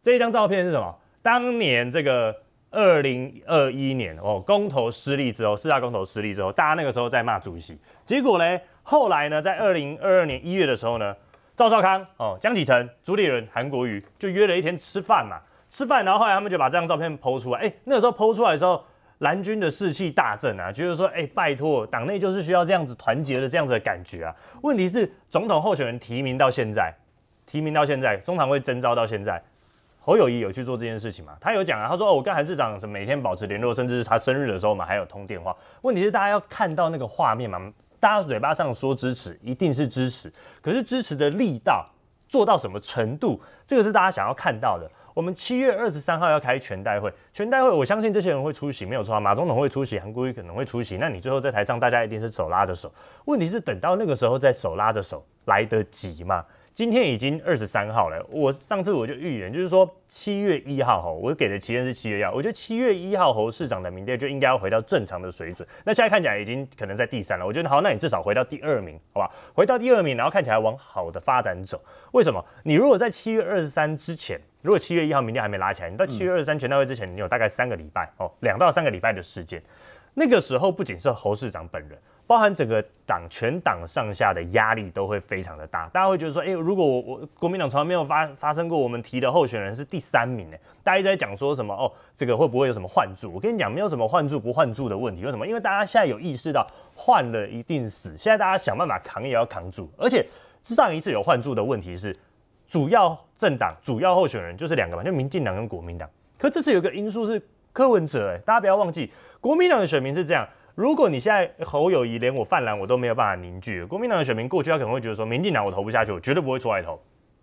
这一张照片是什么？当年这个。二零二一年哦，公投失利之后，四大公投失利之后，大家那个时候在骂主席。结果呢，后来呢，在二零二二年一月的时候呢，赵少康哦、江启臣、朱立伦、韩国瑜就约了一天吃饭嘛，吃饭，然后后来他们就把这张照片剖出来。哎，那个时候剖出来的时候，蓝军的士气大振啊，就是说，哎，拜托党内就是需要这样子团结的这样子的感觉啊。问题是，总统候选人提名到现在，提名到现在，中常会征召到现在。侯友谊有去做这件事情吗？他有讲啊，他说哦，我跟韩市长是每天保持联络，甚至是他生日的时候，我们还有通电话。问题是大家要看到那个画面嘛，大家嘴巴上说支持，一定是支持，可是支持的力道做到什么程度，这个是大家想要看到的。我们七月二十三号要开全代会，全代会我相信这些人会出席，没有错，马总统会出席，韩国瑜可能会出席。那你最后在台上，大家一定是手拉着手。问题是等到那个时候再手拉着手，来得及吗？今天已经二十三号了，我上次我就预言，就是说七月一号哈，我给的期限是七月一号，我觉得七月一号侯市长的名次就应该要回到正常的水准。那现在看起来已经可能在第三了，我觉得好，那你至少回到第二名，好吧？回到第二名，然后看起来往好的发展走。为什么？你如果在七月二十三之前，如果七月一号名次还没拉起来，你到七月二十三全大会之前，你有大概三个礼拜哦，两到三个礼拜的时间，那个时候不仅是侯市长本人。包含整个党全党上下的压力都会非常的大，大家会觉得说，哎，如果我我国民党从来没有发发生过，我们提的候选人是第三名，呢？大家在讲说什么？哦，这个会不会有什么换注？我跟你讲，没有什么换注不换注的问题，为什么？因为大家现在有意识到换了一定死，现在大家想办法扛也要扛住，而且上一次有换注的问题是主要政党主要候选人就是两个嘛，就民进党跟国民党，可这次有个因素是柯文哲，哎，大家不要忘记，国民党的选民是这样。如果你现在侯友谊连我泛蓝，我都没有办法凝聚国民党选民，过去他可能会觉得说，民进党我投不下去，我绝对不会出来投，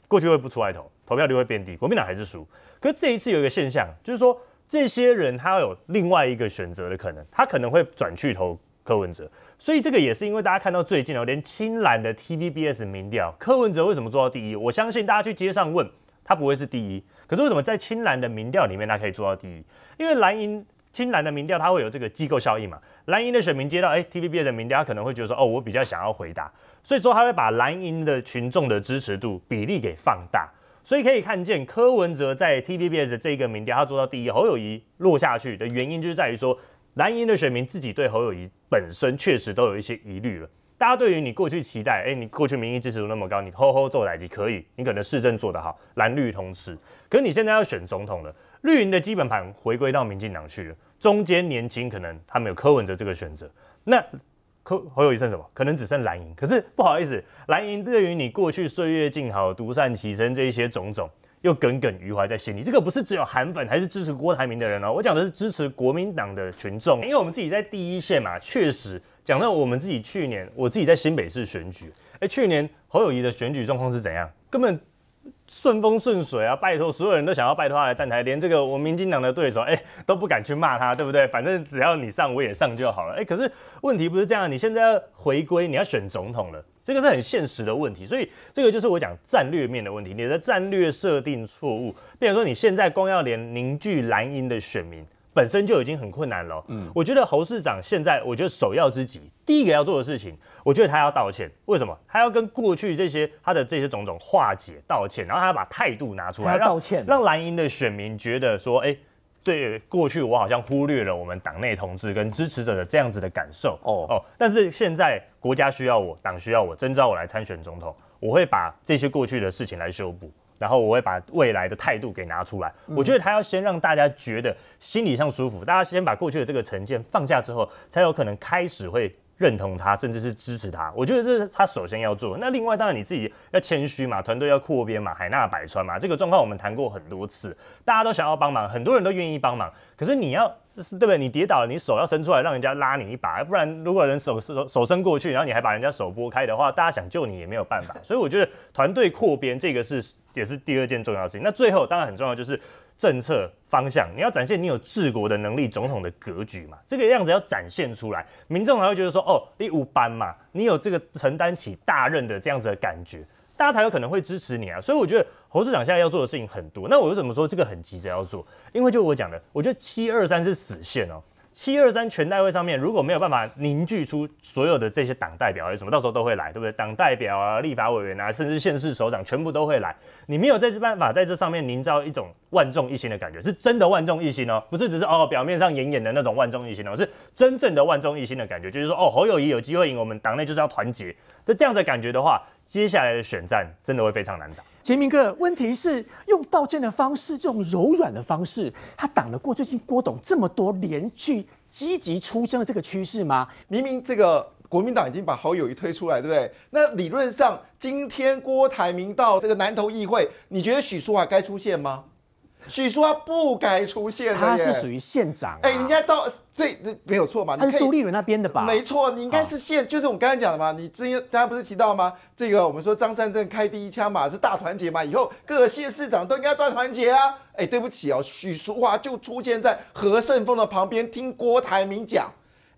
过去会不出来投，投票率会变低，国民党还是输。可是这一次有一个现象，就是说这些人他有另外一个选择的可能，他可能会转去投柯文哲。所以这个也是因为大家看到最近哦，连青蓝的 TVBS 民调，柯文哲为什么做到第一？我相信大家去街上问，他不会是第一。可是为什么在青蓝的民调里面他可以做到第一？因为蓝营。青蓝的民调，它会有这个机构效应嘛？蓝营的选民接到哎，TVBS 的民调，他可能会觉得说，哦，我比较想要回答，所以说他会把蓝营的群众的支持度比例给放大。所以可以看见柯文哲在 TVBS 的这一个民调，他做到第一，侯友谊落下去的原因，就是在于说蓝营的选民自己对侯友谊本身确实都有一些疑虑了。大家对于你过去期待，哎，你过去民意支持度那么高，你齁齁做来就可以，你可能市政做得好，蓝绿同吃，可你现在要选总统了。绿营的基本盘回归到民进党去了，中间年轻可能他们有柯文哲这个选择，那柯侯友谊剩什么？可能只剩蓝营。可是不好意思，蓝营对于你过去岁月静好、独善其身这一些种种，又耿耿于怀在心里。这个不是只有韩粉，还是支持郭台铭的人哦。我讲的是支持国民党的群众，因为我们自己在第一线嘛，确实讲到我们自己去年，我自己在新北市选举，哎，去年侯友谊的选举状况是怎样？根本。顺风顺水啊！拜托，所有人都想要拜托他来站台，连这个我民进党的对手哎都不敢去骂他，对不对？反正只要你上，我也上就好了哎。可是问题不是这样，你现在要回归，你要选总统了，这个是很现实的问题。所以这个就是我讲战略面的问题，你的战略设定错误。比如说，你现在光要连凝聚蓝营的选民。本身就已经很困难了。嗯，我觉得侯市长现在，我觉得首要之急，第一个要做的事情，我觉得他要道歉。为什么？他要跟过去这些他的这些种种化解道歉，然后他要把态度拿出来，道歉，让蓝营的选民觉得说，哎，对过去我好像忽略了我们党内同志跟支持者的这样子的感受。哦哦，但是现在国家需要我，党需要我，征召我来参选总统，我会把这些过去的事情来修补。然后我会把未来的态度给拿出来，我觉得他要先让大家觉得心理上舒服，大家先把过去的这个成见放下之后，才有可能开始会。认同他，甚至是支持他，我觉得这是他首先要做。那另外，当然你自己要谦虚嘛，团队要扩编嘛，海纳百川嘛。这个状况我们谈过很多次，大家都想要帮忙，很多人都愿意帮忙。可是你要，对不对？你跌倒了，你手要伸出来，让人家拉你一把，不然如果人手手手伸过去，然后你还把人家手拨开的话，大家想救你也没有办法。所以我觉得团队扩编这个是也是第二件重要事情。那最后当然很重要就是。政策方向，你要展现你有治国的能力，总统的格局嘛，这个样子要展现出来，民众才会觉得说，哦，你五班嘛，你有这个承担起大任的这样子的感觉，大家才有可能会支持你啊。所以我觉得侯市长现在要做的事情很多，那我为什么说这个很急着要做？因为就我讲的，我觉得七二三是死线哦。七二三全代会上面，如果没有办法凝聚出所有的这些党代表，有什么到时候都会来，对不对？党代表啊、立法委员啊，甚至县市首长，全部都会来。你没有在这办法在这上面营造一种万众一心的感觉，是真的万众一心哦，不是只是哦表面上演演的那种万众一心哦，是真正的万众一心的感觉。就是说，哦侯友谊有机会赢，我们党内就是要团结。这这样的感觉的话，接下来的选战真的会非常难打。杰明哥，问题是用道歉的方式，这种柔软的方式，他挡得过最近郭董这么多连续积极出征的这个趋势吗？明明这个国民党已经把好友谊推出来，对不对？那理论上，今天郭台铭到这个南投议会，你觉得许淑华该出现吗？许淑华不该出现，他是属于县长。哎，人家到最没有错嘛，他是朱立伦那边的吧？没错，你应该是县，就是我们刚才讲的嘛。你之前大家不是提到吗？这个我们说张三镇开第一枪嘛，是大团结嘛，以后各县市长都应该大团结啊。哎，对不起哦，许淑华就出现在何胜峰的旁边听郭台铭讲。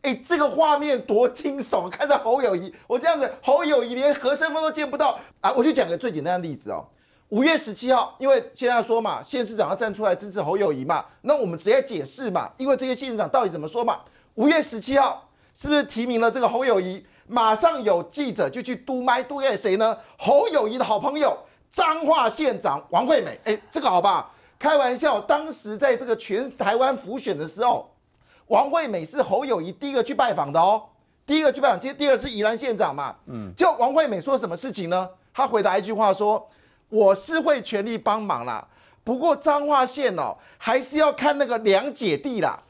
哎，这个画面多惊悚，看着侯友谊，我这样子侯友谊连何胜峰都见不到啊！我就讲个最简单的例子哦。五月十七号，因为现在说嘛，县长要站出来支持侯友谊嘛，那我们直接解释嘛，因为这个县长到底怎么说嘛？五月十七号是不是提名了这个侯友谊？马上有记者就去嘟麦嘟给谁呢？侯友谊的好朋友彰化县长王惠美。哎，这个好吧，开玩笑，当时在这个全台湾浮选的时候，王惠美是侯友谊第一个去拜访的哦，第一个去拜访，接第二是宜兰县长嘛。嗯，就王惠美说什么事情呢？他回答一句话说。我是会全力帮忙啦，不过彰化县哦，还是要看那个两姐弟啦。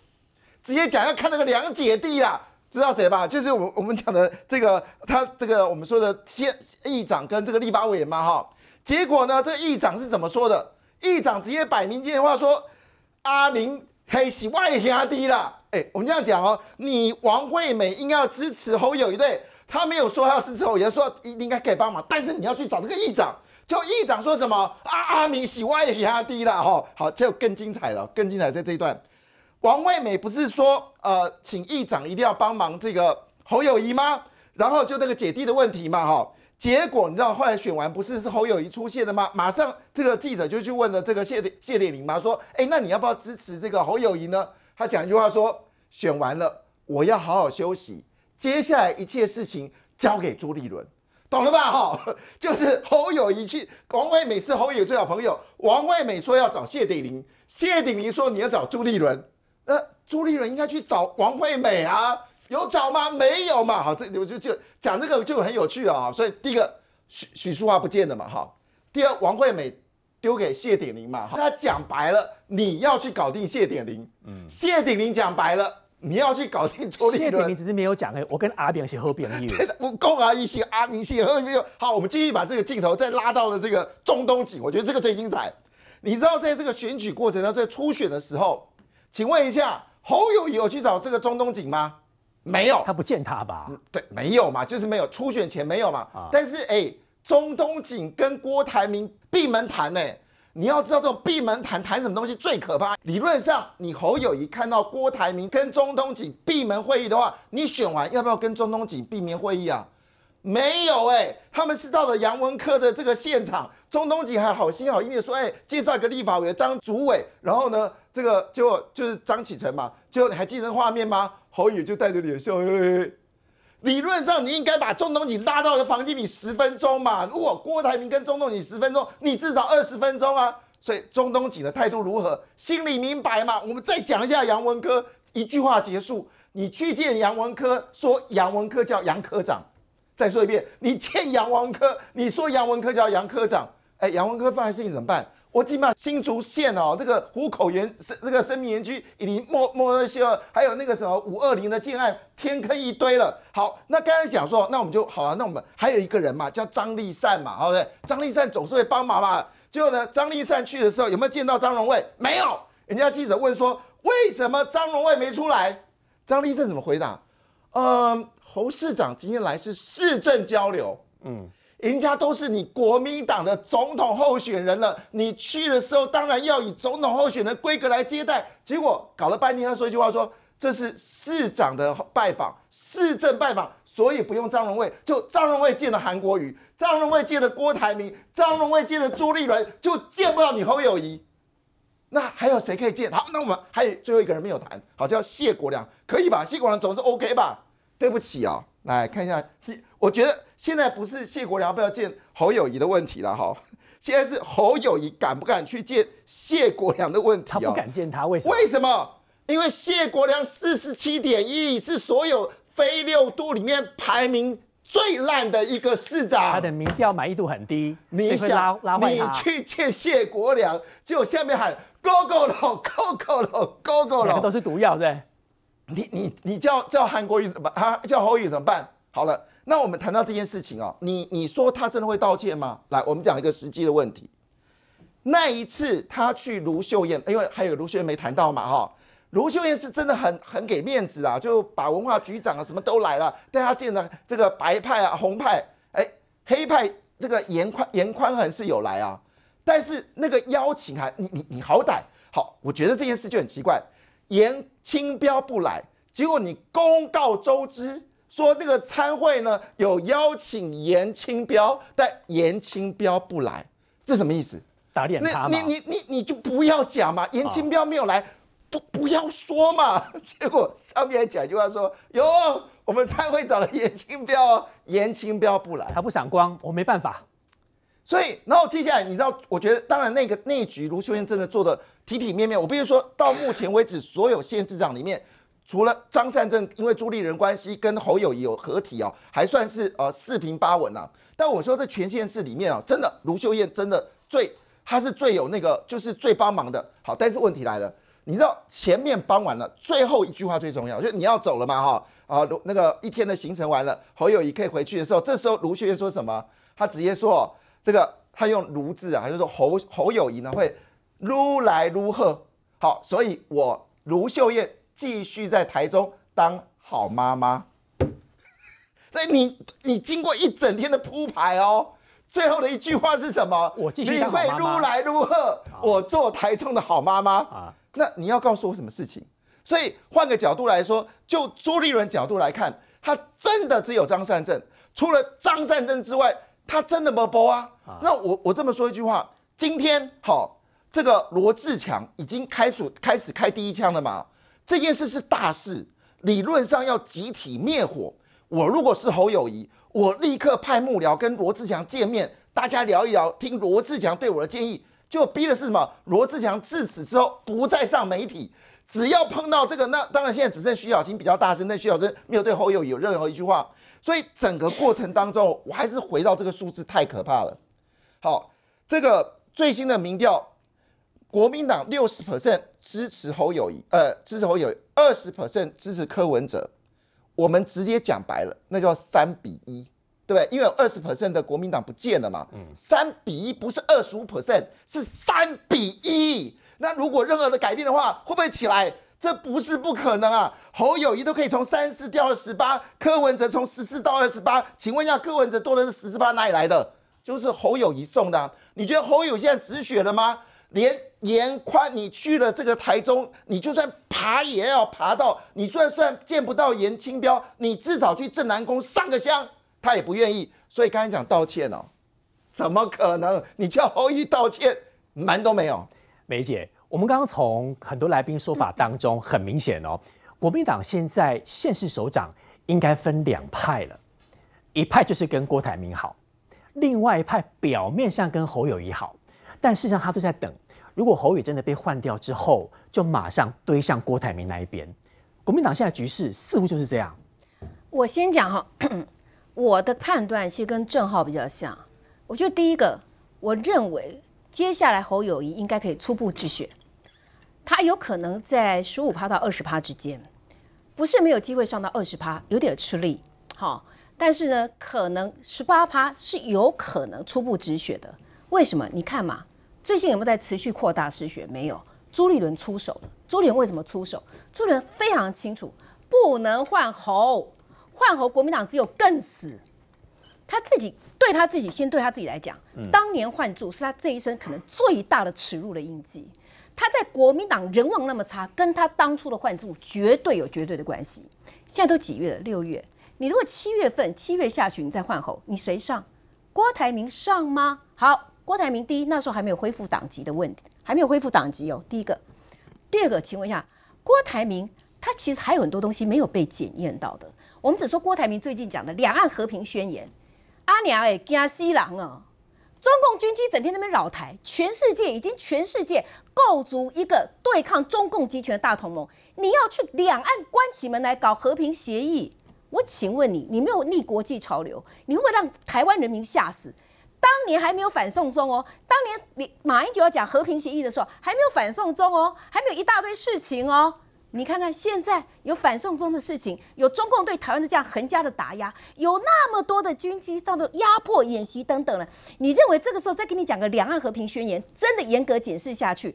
直接讲要看那个两姐弟啦，知道谁吧？就是我我们讲的这个他这个我们说的县议长跟这个立法委员嘛哈。结果呢，这个议长是怎么说的？议长直接摆明一句话说：“阿林很喜欢阿弟啦。”哎，我们这样讲哦，你王惠美应该要支持侯友一对？他没有说要支持侯友说你应该可以帮忙，但是你要去找这个议长。就议长说什么啊？阿明洗歪也压低了哈。好，就更精彩了，更精彩在这一段。王惠美不是说呃，请议长一定要帮忙这个侯友谊吗？然后就那个姐弟的问题嘛哈。结果你知道后来选完不是是侯友谊出现的吗？马上这个记者就去问了这个谢谢列宁嘛，说哎那你要不要支持这个侯友谊呢？他讲一句话说选完了我要好好休息，接下来一切事情交给朱立伦。懂了吧？哈，就是侯友宜去王惠美是侯友宜最好朋友，王惠美说要找谢鼎林，谢鼎林说你要找朱立伦，呃，朱立伦应该去找王惠美啊，有找吗？没有嘛。好，这我就就讲这个就很有趣了啊。所以第一个许许淑华不见了嘛，哈。第二王惠美丢给谢鼎林嘛，哈。他讲白了，你要去搞定谢鼎林，嗯。谢鼎林讲白了。你要去搞定。谢炳明只是没有讲哎，我跟阿炳是合编议员。对的，共而异姓，阿炳是合编。好，我们继续把这个镜头再拉到了这个中东锦，我觉得这个最精彩。你知道在这个选举过程当中，初选的时候，请问一下，侯友有去找这个中东锦吗？没有，他不见他吧？对，没有嘛，就是没有。初选前没有嘛？啊，但是哎，中东锦跟郭台铭闭门谈呢。你要知道，这种闭门谈谈什么东西最可怕？理论上，你侯友谊看到郭台铭跟中东锦闭门会议的话，你选完要不要跟中东锦闭门会议啊？没有哎，他们是到了杨文科的这个现场，中东锦还好心好意的说：“哎，介绍一个立法委员当主委。”然后呢，这个最后就是张启程嘛，最后你还记得画面吗？侯友就带着脸笑，嘿嘿嘿。理论上你应该把中东锦拉到房间里十分钟嘛，如果郭台铭跟中东锦十分钟，你至少二十分钟啊，所以中东锦的态度如何，心里明白嘛。我们再讲一下杨文科，一句话结束，你去见杨文科，说杨文科叫杨科长，再说一遍，你欠杨文科，你说杨文科叫杨科长，哎，杨文科犯了事情怎么办？我起码新竹县哦，这个虎口园生这个生命园区已经没没那些，还有那个什么五二零的建案天坑一堆了。好，那刚才讲说，那我们就好了，那我们还有一个人嘛，叫张立善嘛，好不对？张立善总是会帮忙嘛。结果呢，张立善去的时候有没有见到张荣卫？没有。人家记者问说，为什么张荣卫没出来？张立善怎么回答？嗯，侯市长今天来是市政交流，嗯。人家都是你国民党的总统候选人了，你去的时候当然要以总统候选的规格来接待。结果搞了半天，他说一句话：说这是市长的拜访，市政拜访，所以不用张荣惠。就张荣惠见了韩国瑜，张荣惠见了郭台铭，张荣惠见了朱立伦，就见不到你侯友谊。那还有谁可以见？好，那我们还有最后一个人没有谈，好，叫谢国良，可以吧？谢国良总是 OK 吧？对不起啊，来看一下。我觉得现在不是谢国良要不要见侯友谊的问题了哈，现在是侯友谊敢不敢去见谢国良的问题他不敢见他，为什么？为什么？因为谢国良四十七点一，是所有非六都里面排名最烂的一个市长。他的民调满意度很低。你想拉拉你去见谢国良，结果下面喊 Go Go 喽，Go Go 喽，Go Go 喽。都是毒药，对？你你你叫叫韩国瑜怎么？啊，叫侯宇怎么办？好了，那我们谈到这件事情哦，你你说他真的会道歉吗？来，我们讲一个实际的问题。那一次他去卢秀燕，因为还有卢秀燕没谈到嘛，哈，卢秀燕是真的很很给面子啊，就把文化局长啊什么都来了，带他见了这个白派啊、红派，哎，黑派这个严宽严宽恒是有来啊，但是那个邀请函，你你你好歹好，我觉得这件事就很奇怪，严清标不来，结果你公告周知。说那个参会呢有邀请严清标，但严清标不来，这什么意思？打脸他你你你你就不要讲嘛，严清标没有来，不不要说嘛。结果上面讲一句话说：哟，我们参会了严清标，严清标不来，他不想光，我没办法。所以，然后接下来你知道，我觉得当然那个那一局卢秀燕真的做的体体面面。我必须说到目前为止所有县市长里面。除了张善政，因为朱立人关系跟侯友谊有合体哦，还算是呃四平八稳呐。但我说这全县市里面啊，真的卢秀燕真的最，她是最有那个就是最帮忙的。好，但是问题来了，你知道前面帮完了，最后一句话最重要，就你要走了嘛哈？啊，卢那个一天的行程完了，侯友谊可以回去的时候，这时候卢秀燕说什么？她直接说哦，这个她用卢字啊，还是说侯侯友谊呢会撸来撸喝？好，所以我卢秀燕。继续在台中当好妈妈，所以你你经过一整天的铺排哦，最后的一句话是什么？我继续当好妈妈。你会如来如何？我做台中的好妈妈啊。那你要告诉我什么事情？所以换个角度来说，就朱立伦角度来看，他真的只有张善政，除了张善政之外，他真的没播啊。那我我这么说一句话，今天好，这个罗志强已经开始开始开第一枪了嘛？这件事是大事，理论上要集体灭火。我如果是侯友谊，我立刻派幕僚跟罗志祥见面，大家聊一聊，听罗志祥对我的建议。就逼的是什么？罗志祥自此之后不再上媒体，只要碰到这个，那当然现在只剩徐小春比较大声，但徐小春没有对侯友谊有任何一句话。所以整个过程当中，我还是回到这个数字太可怕了。好，这个最新的民调。国民党六十 percent 支持侯友谊，呃，支持侯友二十 percent 支持柯文哲。我们直接讲白了，那叫三比一，对不对？因为有二十 percent 的国民党不见了嘛。嗯，三比一不是二十五 percent，是三比一。那如果任何的改变的话，会不会起来？这不是不可能啊。侯友谊都可以从三十四掉到十八，柯文哲从十四到二十八。请问一下，柯文哲多的是十四八哪里来的？就是侯友谊送的。你觉得侯友现在止血了吗？连严宽，你去了这个台中，你就算爬也要爬到，你算算见不到严青标，你至少去正南宫上个香，他也不愿意。所以刚才讲道歉哦，怎么可能？你叫侯毅道歉，门都没有。梅姐，我们刚刚从很多来宾说法当中，很明显哦，国民党现在现势首长应该分两派了，一派就是跟郭台铭好，另外一派表面上跟侯友谊好。但事实上，他都在等。如果侯友真的被换掉之后，就马上堆向郭台铭那一边。国民党现在局势似乎就是这样。我先讲哈，我的判断其实跟郑浩比较像。我觉得第一个，我认为接下来侯友宜应该可以初步止血。他有可能在十五趴到二十趴之间，不是没有机会上到二十趴，有点吃力。哈，但是呢，可能十八趴是有可能初步止血的。为什么？你看嘛。最近有没有在持续扩大失血？没有。朱立伦出手了。朱立伦为什么出手？朱立伦非常清楚，不能换候，换候国民党只有更死。他自己对他自己，先对他自己来讲，当年换柱是他这一生可能最大的耻辱的印记。他在国民党人望那么差，跟他当初的换柱绝对有绝对的关系。现在都几月了？六月。你如果七月份、七月下旬你再换候，你谁上？郭台铭上吗？好。郭台铭，第一那时候还没有恢复党籍的问题，还没有恢复党籍哦。第一个，第二个，请问一下，郭台铭他其实还有很多东西没有被检验到的。我们只说郭台铭最近讲的两岸和平宣言，阿娘诶，惊西狼啊，中共军机整天那边扰台，全世界已经全世界构筑一个对抗中共集权的大同盟。你要去两岸关起门来搞和平协议，我请问你，你没有逆国际潮流，你会让台湾人民吓死？当年还没有反送中哦，当年你马英九要讲和平协议的时候，还没有反送中哦，还没有一大堆事情哦。你看看现在有反送中的事情，有中共对台湾的这样横加的打压，有那么多的军机到做压迫演习等等了。你认为这个时候再给你讲个两岸和平宣言，真的严格解释下去？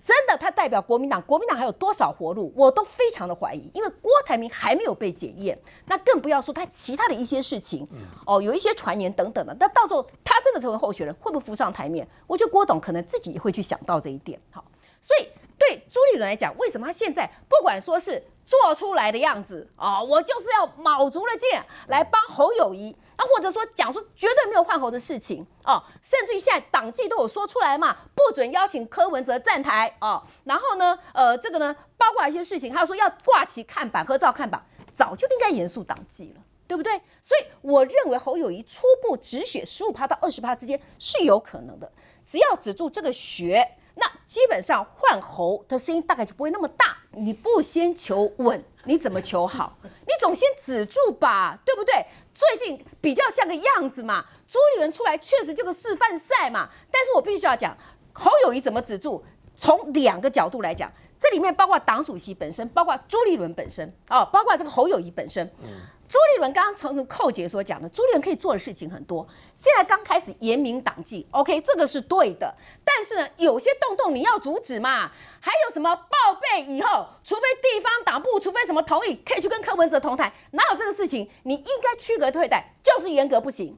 真的，他代表国民党，国民党还有多少活路，我都非常的怀疑。因为郭台铭还没有被检验，那更不要说他其他的一些事情，哦，有一些传言等等的。那到时候他真的成为候选人，会不会浮上台面？我觉得郭董可能自己也会去想到这一点。好，所以。对朱立伦来讲，为什么他现在不管说是做出来的样子啊，我就是要卯足了劲来帮侯友谊，啊，或者说讲说绝对没有换候的事情哦，甚至于现在党纪都有说出来嘛，不准邀请柯文哲站台哦，然后呢，呃，这个呢，包括一些事情，他说要挂旗看板和照看板，早就应该严肃党纪了，对不对？所以我认为侯友谊初步止血十五趴到二十趴之间是有可能的，只要止住这个血。那基本上换喉的声音大概就不会那么大。你不先求稳，你怎么求好？你总先止住吧，对不对？最近比较像个样子嘛。朱立伦出来确实就是示范赛嘛。但是我必须要讲，侯友谊怎么止住？从两个角度来讲，这里面包括党主席本身，包括朱立伦本身，哦，包括这个侯友谊本身。嗯。朱立伦刚刚从寇姐所讲的，朱立伦可以做的事情很多。现在刚开始严明党纪，OK，这个是对的。但是呢，有些洞洞你要阻止嘛？还有什么报备以后，除非地方党部，除非什么同意，可以去跟柯文哲同台，哪有这个事情？你应该区隔对待，就是严格不行。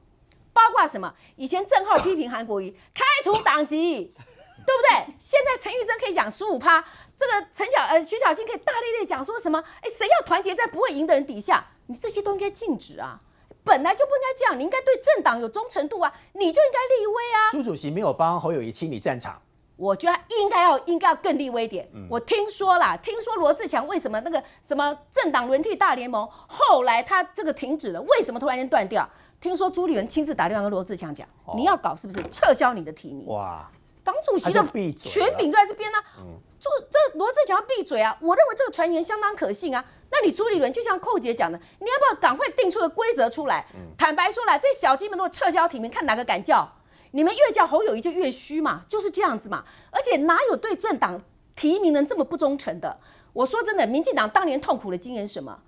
包括什么？以前郑浩批评韩国瑜，开除党籍，对不对？现在陈玉珍可以讲十五趴，这个陈小呃徐小新可以大咧咧讲说什么？哎，谁要团结在不会赢的人底下？你这些都应该禁止啊，本来就不应该这样，你应该对政党有忠诚度啊，你就应该立威啊。朱主席没有帮侯友谊清理战场，我觉得应该要应该要更立威点。我听说了，听说罗志强为什么那个什么政党轮替大联盟后来他这个停止了，为什么突然间断掉？听说朱立伦亲自打电话跟罗志强讲，你要搞是不是撤销你的提名？哇，党主席的闭嘴，权柄在这边呢。朱这罗志强要闭嘴啊！我认为这个传言相当可信啊。那你朱立伦就像寇姐讲的，你要不要赶快定出个规则出来？坦白说来，这小鸡们都撤销提名，看哪个敢叫？你们越叫侯友谊就越虚嘛，就是这样子嘛。而且哪有对政党提名人这么不忠诚的？我说真的，民进党当年痛苦的经验什么？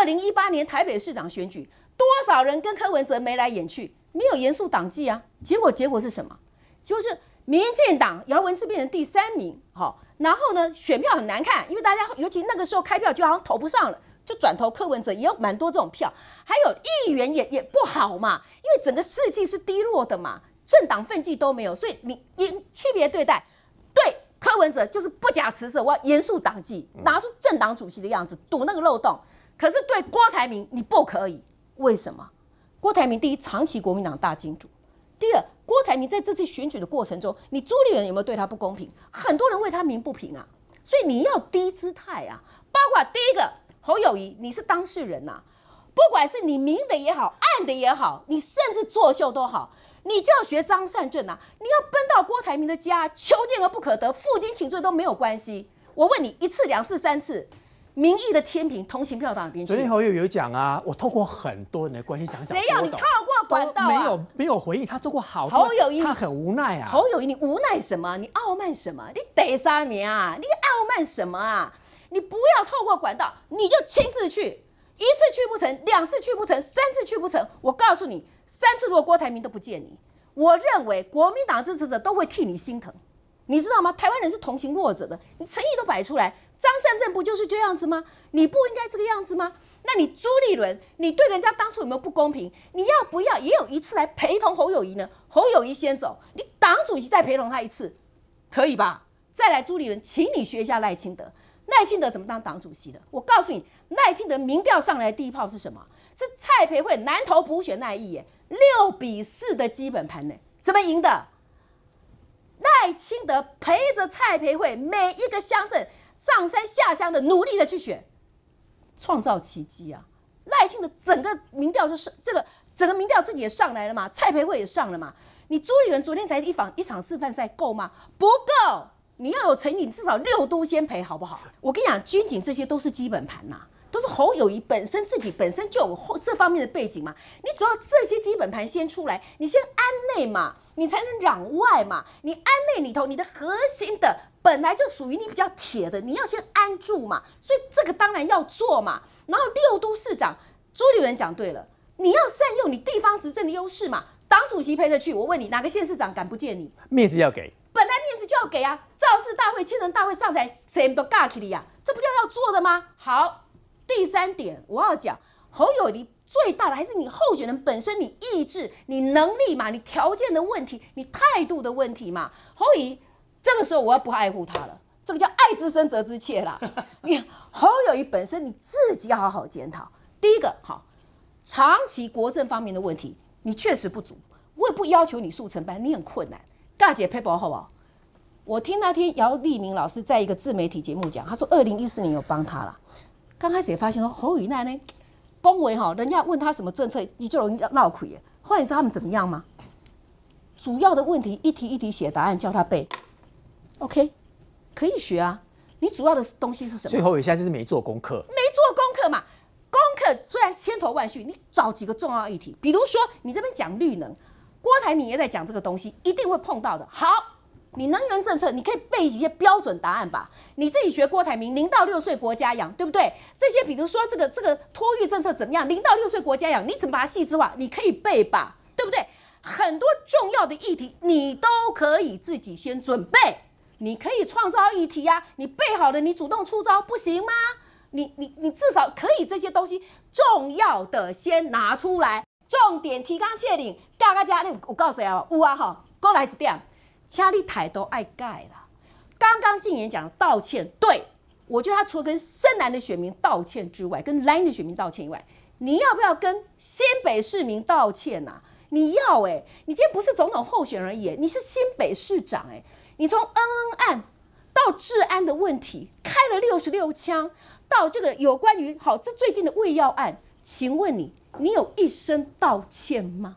二零一八年台北市长选举，多少人跟柯文哲眉来眼去，没有严肃党纪啊？结果结果是什么？就是。民进党姚文智变成第三名，好，然后呢，选票很难看，因为大家尤其那个时候开票就好像投不上了，就转投柯文哲，也有蛮多这种票，还有议员也也不好嘛，因为整个士气是低落的嘛，政党奋际都没有，所以你也区别对待，对柯文哲就是不假辞色，我要严肃党纪，拿出政党主席的样子堵那个漏洞，可是对郭台铭你不可以，为什么？郭台铭第一长期国民党大金主。第二，郭台铭在这次选举的过程中，你朱立伦有没有对他不公平？很多人为他鸣不平啊，所以你要低姿态啊。包括第一个，侯友谊，你是当事人呐，不管是你明的也好，暗的也好，你甚至作秀都好，你就要学张善政啊，你要奔到郭台铭的家求见而不可得，负荆请罪都没有关系。我问你，一次、两次、三次？民意的天平，同情票党的边平。昨天侯友友讲啊，我透过很多人的关系，想想。谁要你透过管道？没有，没有回应。他做过好多，侯友谊，他很无奈啊。侯友谊，你无奈什么？你傲慢什么？你得三名啊，你傲慢什么啊？你不要透过管道，你就亲自去。一次去不成，两次去不成，三次去不成。我告诉你，三次如果郭台铭都不见你，我认为国民党支持者都会替你心疼。你知道吗？台湾人是同情弱者的，你诚意都摆出来。张善政不就是这样子吗？你不应该这个样子吗？那你朱立伦，你对人家当初有没有不公平？你要不要也有一次来陪同侯友谊呢？侯友谊先走，你党主席再陪同他一次，可以吧？再来朱立伦，请你学一下赖清德。赖清德怎么当党主席的？我告诉你，赖清德民调上来第一炮是什么？是蔡培慧南投补选赖一耶，六比四的基本盘呢？怎么赢的？赖清德陪着蔡培慧，每一个乡镇。上山下乡的，努力的去选，创造奇迹啊！赖清的整个民调就是这个，整个民调自己也上来了嘛，蔡培慧也上了嘛。你朱立伦昨天才一访一场示范赛够吗？不够，你要有诚意，至少六都先赔好不好？我跟你讲，军警这些都是基本盘呐，都是侯友谊本身自己本身就有这方面的背景嘛。你只要这些基本盘先出来，你先安内嘛，你才能攘外嘛。你安内里头，你的核心的。本来就属于你比较铁的，你要先安住嘛，所以这个当然要做嘛。然后六都市长朱立伦讲对了，你要善用你地方执政的优势嘛。党主席陪着去，我问你，哪个县市长敢不见你？面子要给，本来面子就要给啊。造势大会、千人大会上在谁不都尬起的呀？这不就要做的吗？好，第三点我要讲，侯友谊最大的还是你候选人本身你意志、你能力嘛、你条件的问题、你态度的问题嘛。侯友这个时候我要不爱护他了，这个叫爱之深责之切啦。你侯友谊本身你自己要好好检讨。第一个，好长期国政方面的问题，你确实不足。我也不要求你速成班，你很困难。大姐 paper 好不好？我听那天姚立明老师在一个自媒体节目讲，他说二零一四年有帮他了。刚开始也发现说侯宇奈呢，恭维哈，人家问他什么政策，你就容要闹苦耶。后来你知道他们怎么样吗？主要的问题一题一题写答案，叫他背。OK，可以学啊。你主要的东西是什么？最后一下就是没做功课，没做功课嘛。功课虽然千头万绪，你找几个重要议题，比如说你这边讲绿能，郭台铭也在讲这个东西，一定会碰到的。好，你能源政策，你可以背一些标准答案吧。你自己学郭台铭，零到六岁国家养，对不对？这些比如说这个这个托育政策怎么样？零到六岁国家养，你怎么把它细致化？你可以背吧，对不对？很多重要的议题，你都可以自己先准备。你可以创造议题呀！你备好了，你主动出招不行吗？你、你、你至少可以这些东西重要的先拿出来，重点提纲挈领。嘎嘎加，你有有告错啊？有啊，哈，过来一点，请你态都爱盖了。刚刚竞言讲道歉，对我觉得他除了跟深蓝的选民道歉之外，跟蓝的选民道歉以外，你要不要跟新北市民道歉呐？你要哎！你今天不是总统候选人耶，你是新北市长哎。你从恩恩案到治安的问题开了六十六枪，到这个有关于好这最近的胃药案，请问你，你有一声道歉吗？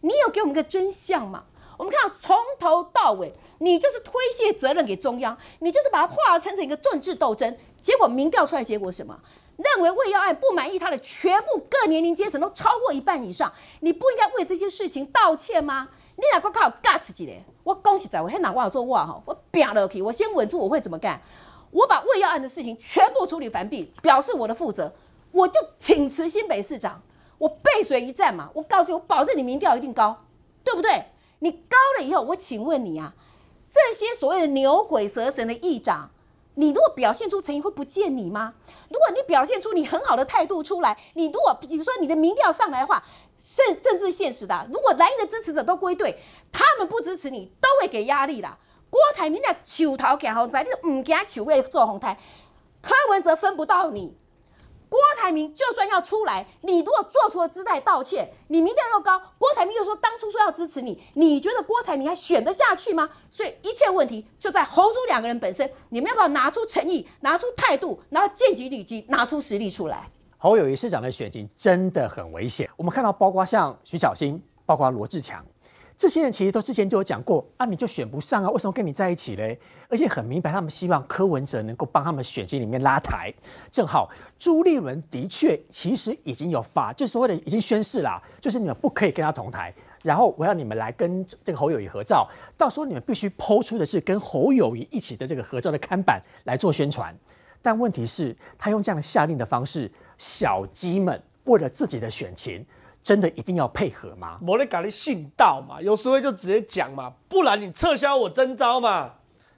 你有给我们个真相吗？我们看到从头到尾，你就是推卸责任给中央，你就是把它化成一个政治斗争。结果民调出来结果什么？认为胃药案不满意他的全部各年龄阶层都超过一半以上。你不应该为这些事情道歉吗？你还要靠靠自己嘞！我恭喜在位，很难有做哇吼！我拼落去，我先稳住，我会怎么干？我把魏耀案的事情全部处理完毕，表示我的负责，我就请辞新北市长，我背水一战嘛！我告诉你，我保证你民调一定高，对不对？你高了以后，我请问你啊，这些所谓的牛鬼蛇神的议长，你如果表现出诚意，会不见你吗？如果你表现出你很好的态度出来，你如果比如说你的民调上来的话，甚政治现实的，如果蓝营的支持者都归队，他们不支持你，都会给压力的。郭台铭那手头搞红仔，你唔他球位做红台，柯文哲分不到你。郭台铭就算要出来，你如果做出了姿态道歉，你民调又高，郭台铭又说当初说要支持你，你觉得郭台铭还选得下去吗？所以一切问题就在侯珠两个人本身，你们要不要拿出诚意、拿出态度、拿出见机履机、拿出实力出来？侯友谊市长的选情真的很危险。我们看到，包括像徐小新，包括罗志强这些人，其实都之前就有讲过，啊，你就选不上啊？为什么跟你在一起嘞？而且很明白，他们希望柯文哲能够帮他们选情里面拉台。正好朱立伦的确其实已经有发，就是谓的已经宣誓啦，就是你们不可以跟他同台，然后我要你们来跟这个侯友谊合照，到时候你们必须抛出的是跟侯友谊一起的这个合照的刊板来做宣传。但问题是，他用这样下令的方式。小鸡们为了自己的选情，真的一定要配合吗？我的咖你信道嘛，有候就直接讲嘛，不然你撤销我征召嘛，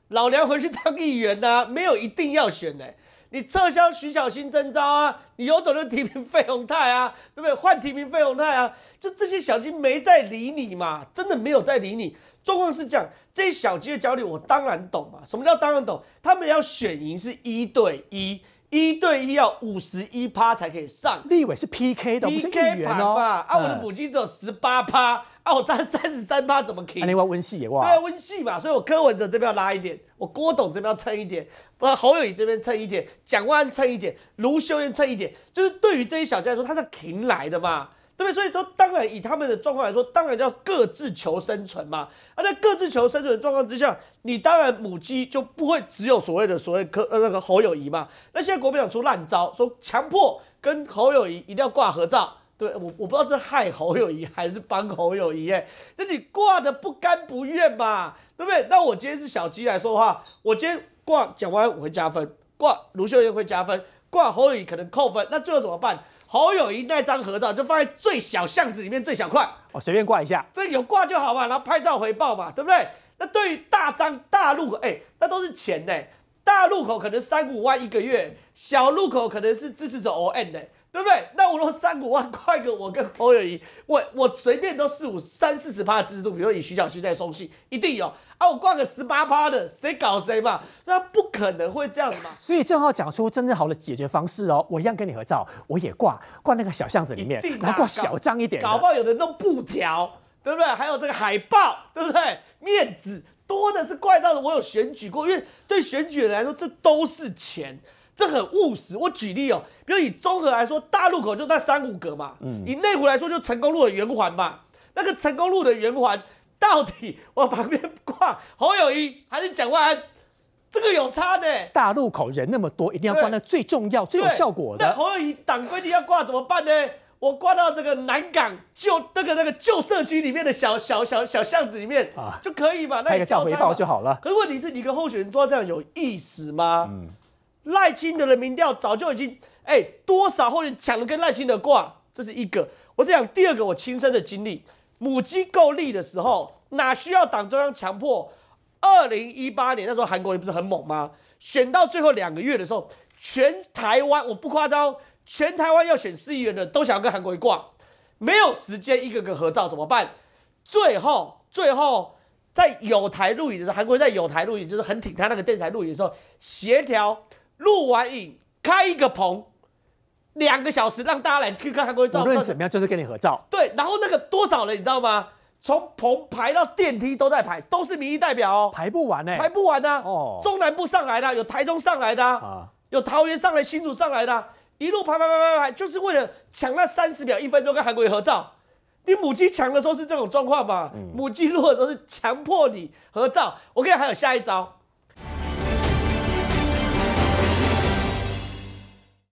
老娘回去当议员呐，没有一定要选呢。你撤销徐小新征召啊，你有种就提名费鸿泰啊，对不对？换提名费鸿泰啊，就这些小鸡没在理你嘛，真的没有在理你。状况是样，这些小鸡的焦虑，我当然懂嘛。什么叫当然懂？他们要选赢是一对一。一对一要五十一趴才可以上，立委是 PK 的，我们是 PK 盘吧？啊，我的母鸡只有十八趴，啊，我差三十三趴怎么停？你外温系也哇，对，温系嘛，所以我柯文哲这边拉一点，我郭董这边要蹭一点，不，侯友谊这边蹭一点，蒋万蹭一点，卢秀燕蹭一点，就是对于这些小将来说，他是停来的嘛。对不对？所以说，当然以他们的状况来说，当然要各自求生存嘛。啊，在各自求生存的状况之下，你当然母鸡就不会只有所谓的所谓科那个侯友谊嘛。那现在国民党出烂招，说强迫跟侯友谊一定要挂合照。对我，我不知道是害侯友谊还是帮侯友谊。哎，这你挂的不甘不愿嘛，对不对？那我今天是小鸡来说话，我今天挂讲完我会加分，挂卢秀燕会加分，挂侯友谊可能扣分，那最后怎么办？侯友谊那张合照就放在最小巷子里面最小块，我随便挂一下，这有挂就好嘛，然后拍照回报嘛，对不对？那对于大张大路口，哎，那都是钱呢。大路口可能三五万一个月，小路口可能是支持者哦，N 呢。对不对？那我若三五万块个，我跟朋友一我我随便都四五三四十趴的资度，比如以徐小溪在松信，一定有啊！我挂个十八趴的，谁搞谁嘛，那不可能会这样嘛。所以正好讲出真正好的解决方式哦，我一样跟你合照，我也挂挂那个小巷子里面，然后挂小张一点，搞不好有人弄布条，对不对？还有这个海报，对不对？面子多的是怪照的，我有选举过，因为对选举来说，这都是钱。这很务实。我举例哦，比如以综合来说，大路口就在三五格嘛。嗯。以内湖来说，就成功路的圆环嘛。那个成功路的圆环，到底往旁边挂侯友谊还是蒋万安？这个有差的。大路口人那么多，一定要挂那最重要、最有效果的。侯友谊党规定要挂怎么办呢？我挂到这个南港旧那个那个旧社区里面的小小小小巷子里面啊，就可以嘛。那个叫回报就好了。可是问题是你跟候选人做这样有意思吗？嗯。赖清德的民调早就已经，哎，多少或人抢了跟赖清德挂，这是一个。我在讲第二个，我亲身的经历，母鸡够力的时候，哪需要党中央强迫？二零一八年那时候韩国也不是很猛吗？选到最后两个月的时候，全台湾我不夸张，全台湾要选四议员的都想要跟韩国一挂，没有时间一个个合照怎么办？最后，最后在有台录影的时候，韩国在有台录影，就是很挺他那个电台录影的时候，协调。录完影，开一个棚，两个小时让大家来去看韩国人照。无论怎么样，就是跟你合照。对，然后那个多少人你知道吗？从棚排到电梯都在排，都是民意代表哦，排不完呢？排不完呢。哦。中南部上来的，有台中上来的，啊，有桃园上来、新竹上来的，一路排排排排排，就是为了抢那三十秒、一分钟跟韩国人合照。你母鸡抢的时候是这种状况吗？母鸡如果说是强迫你合照，我跟你还有下一招。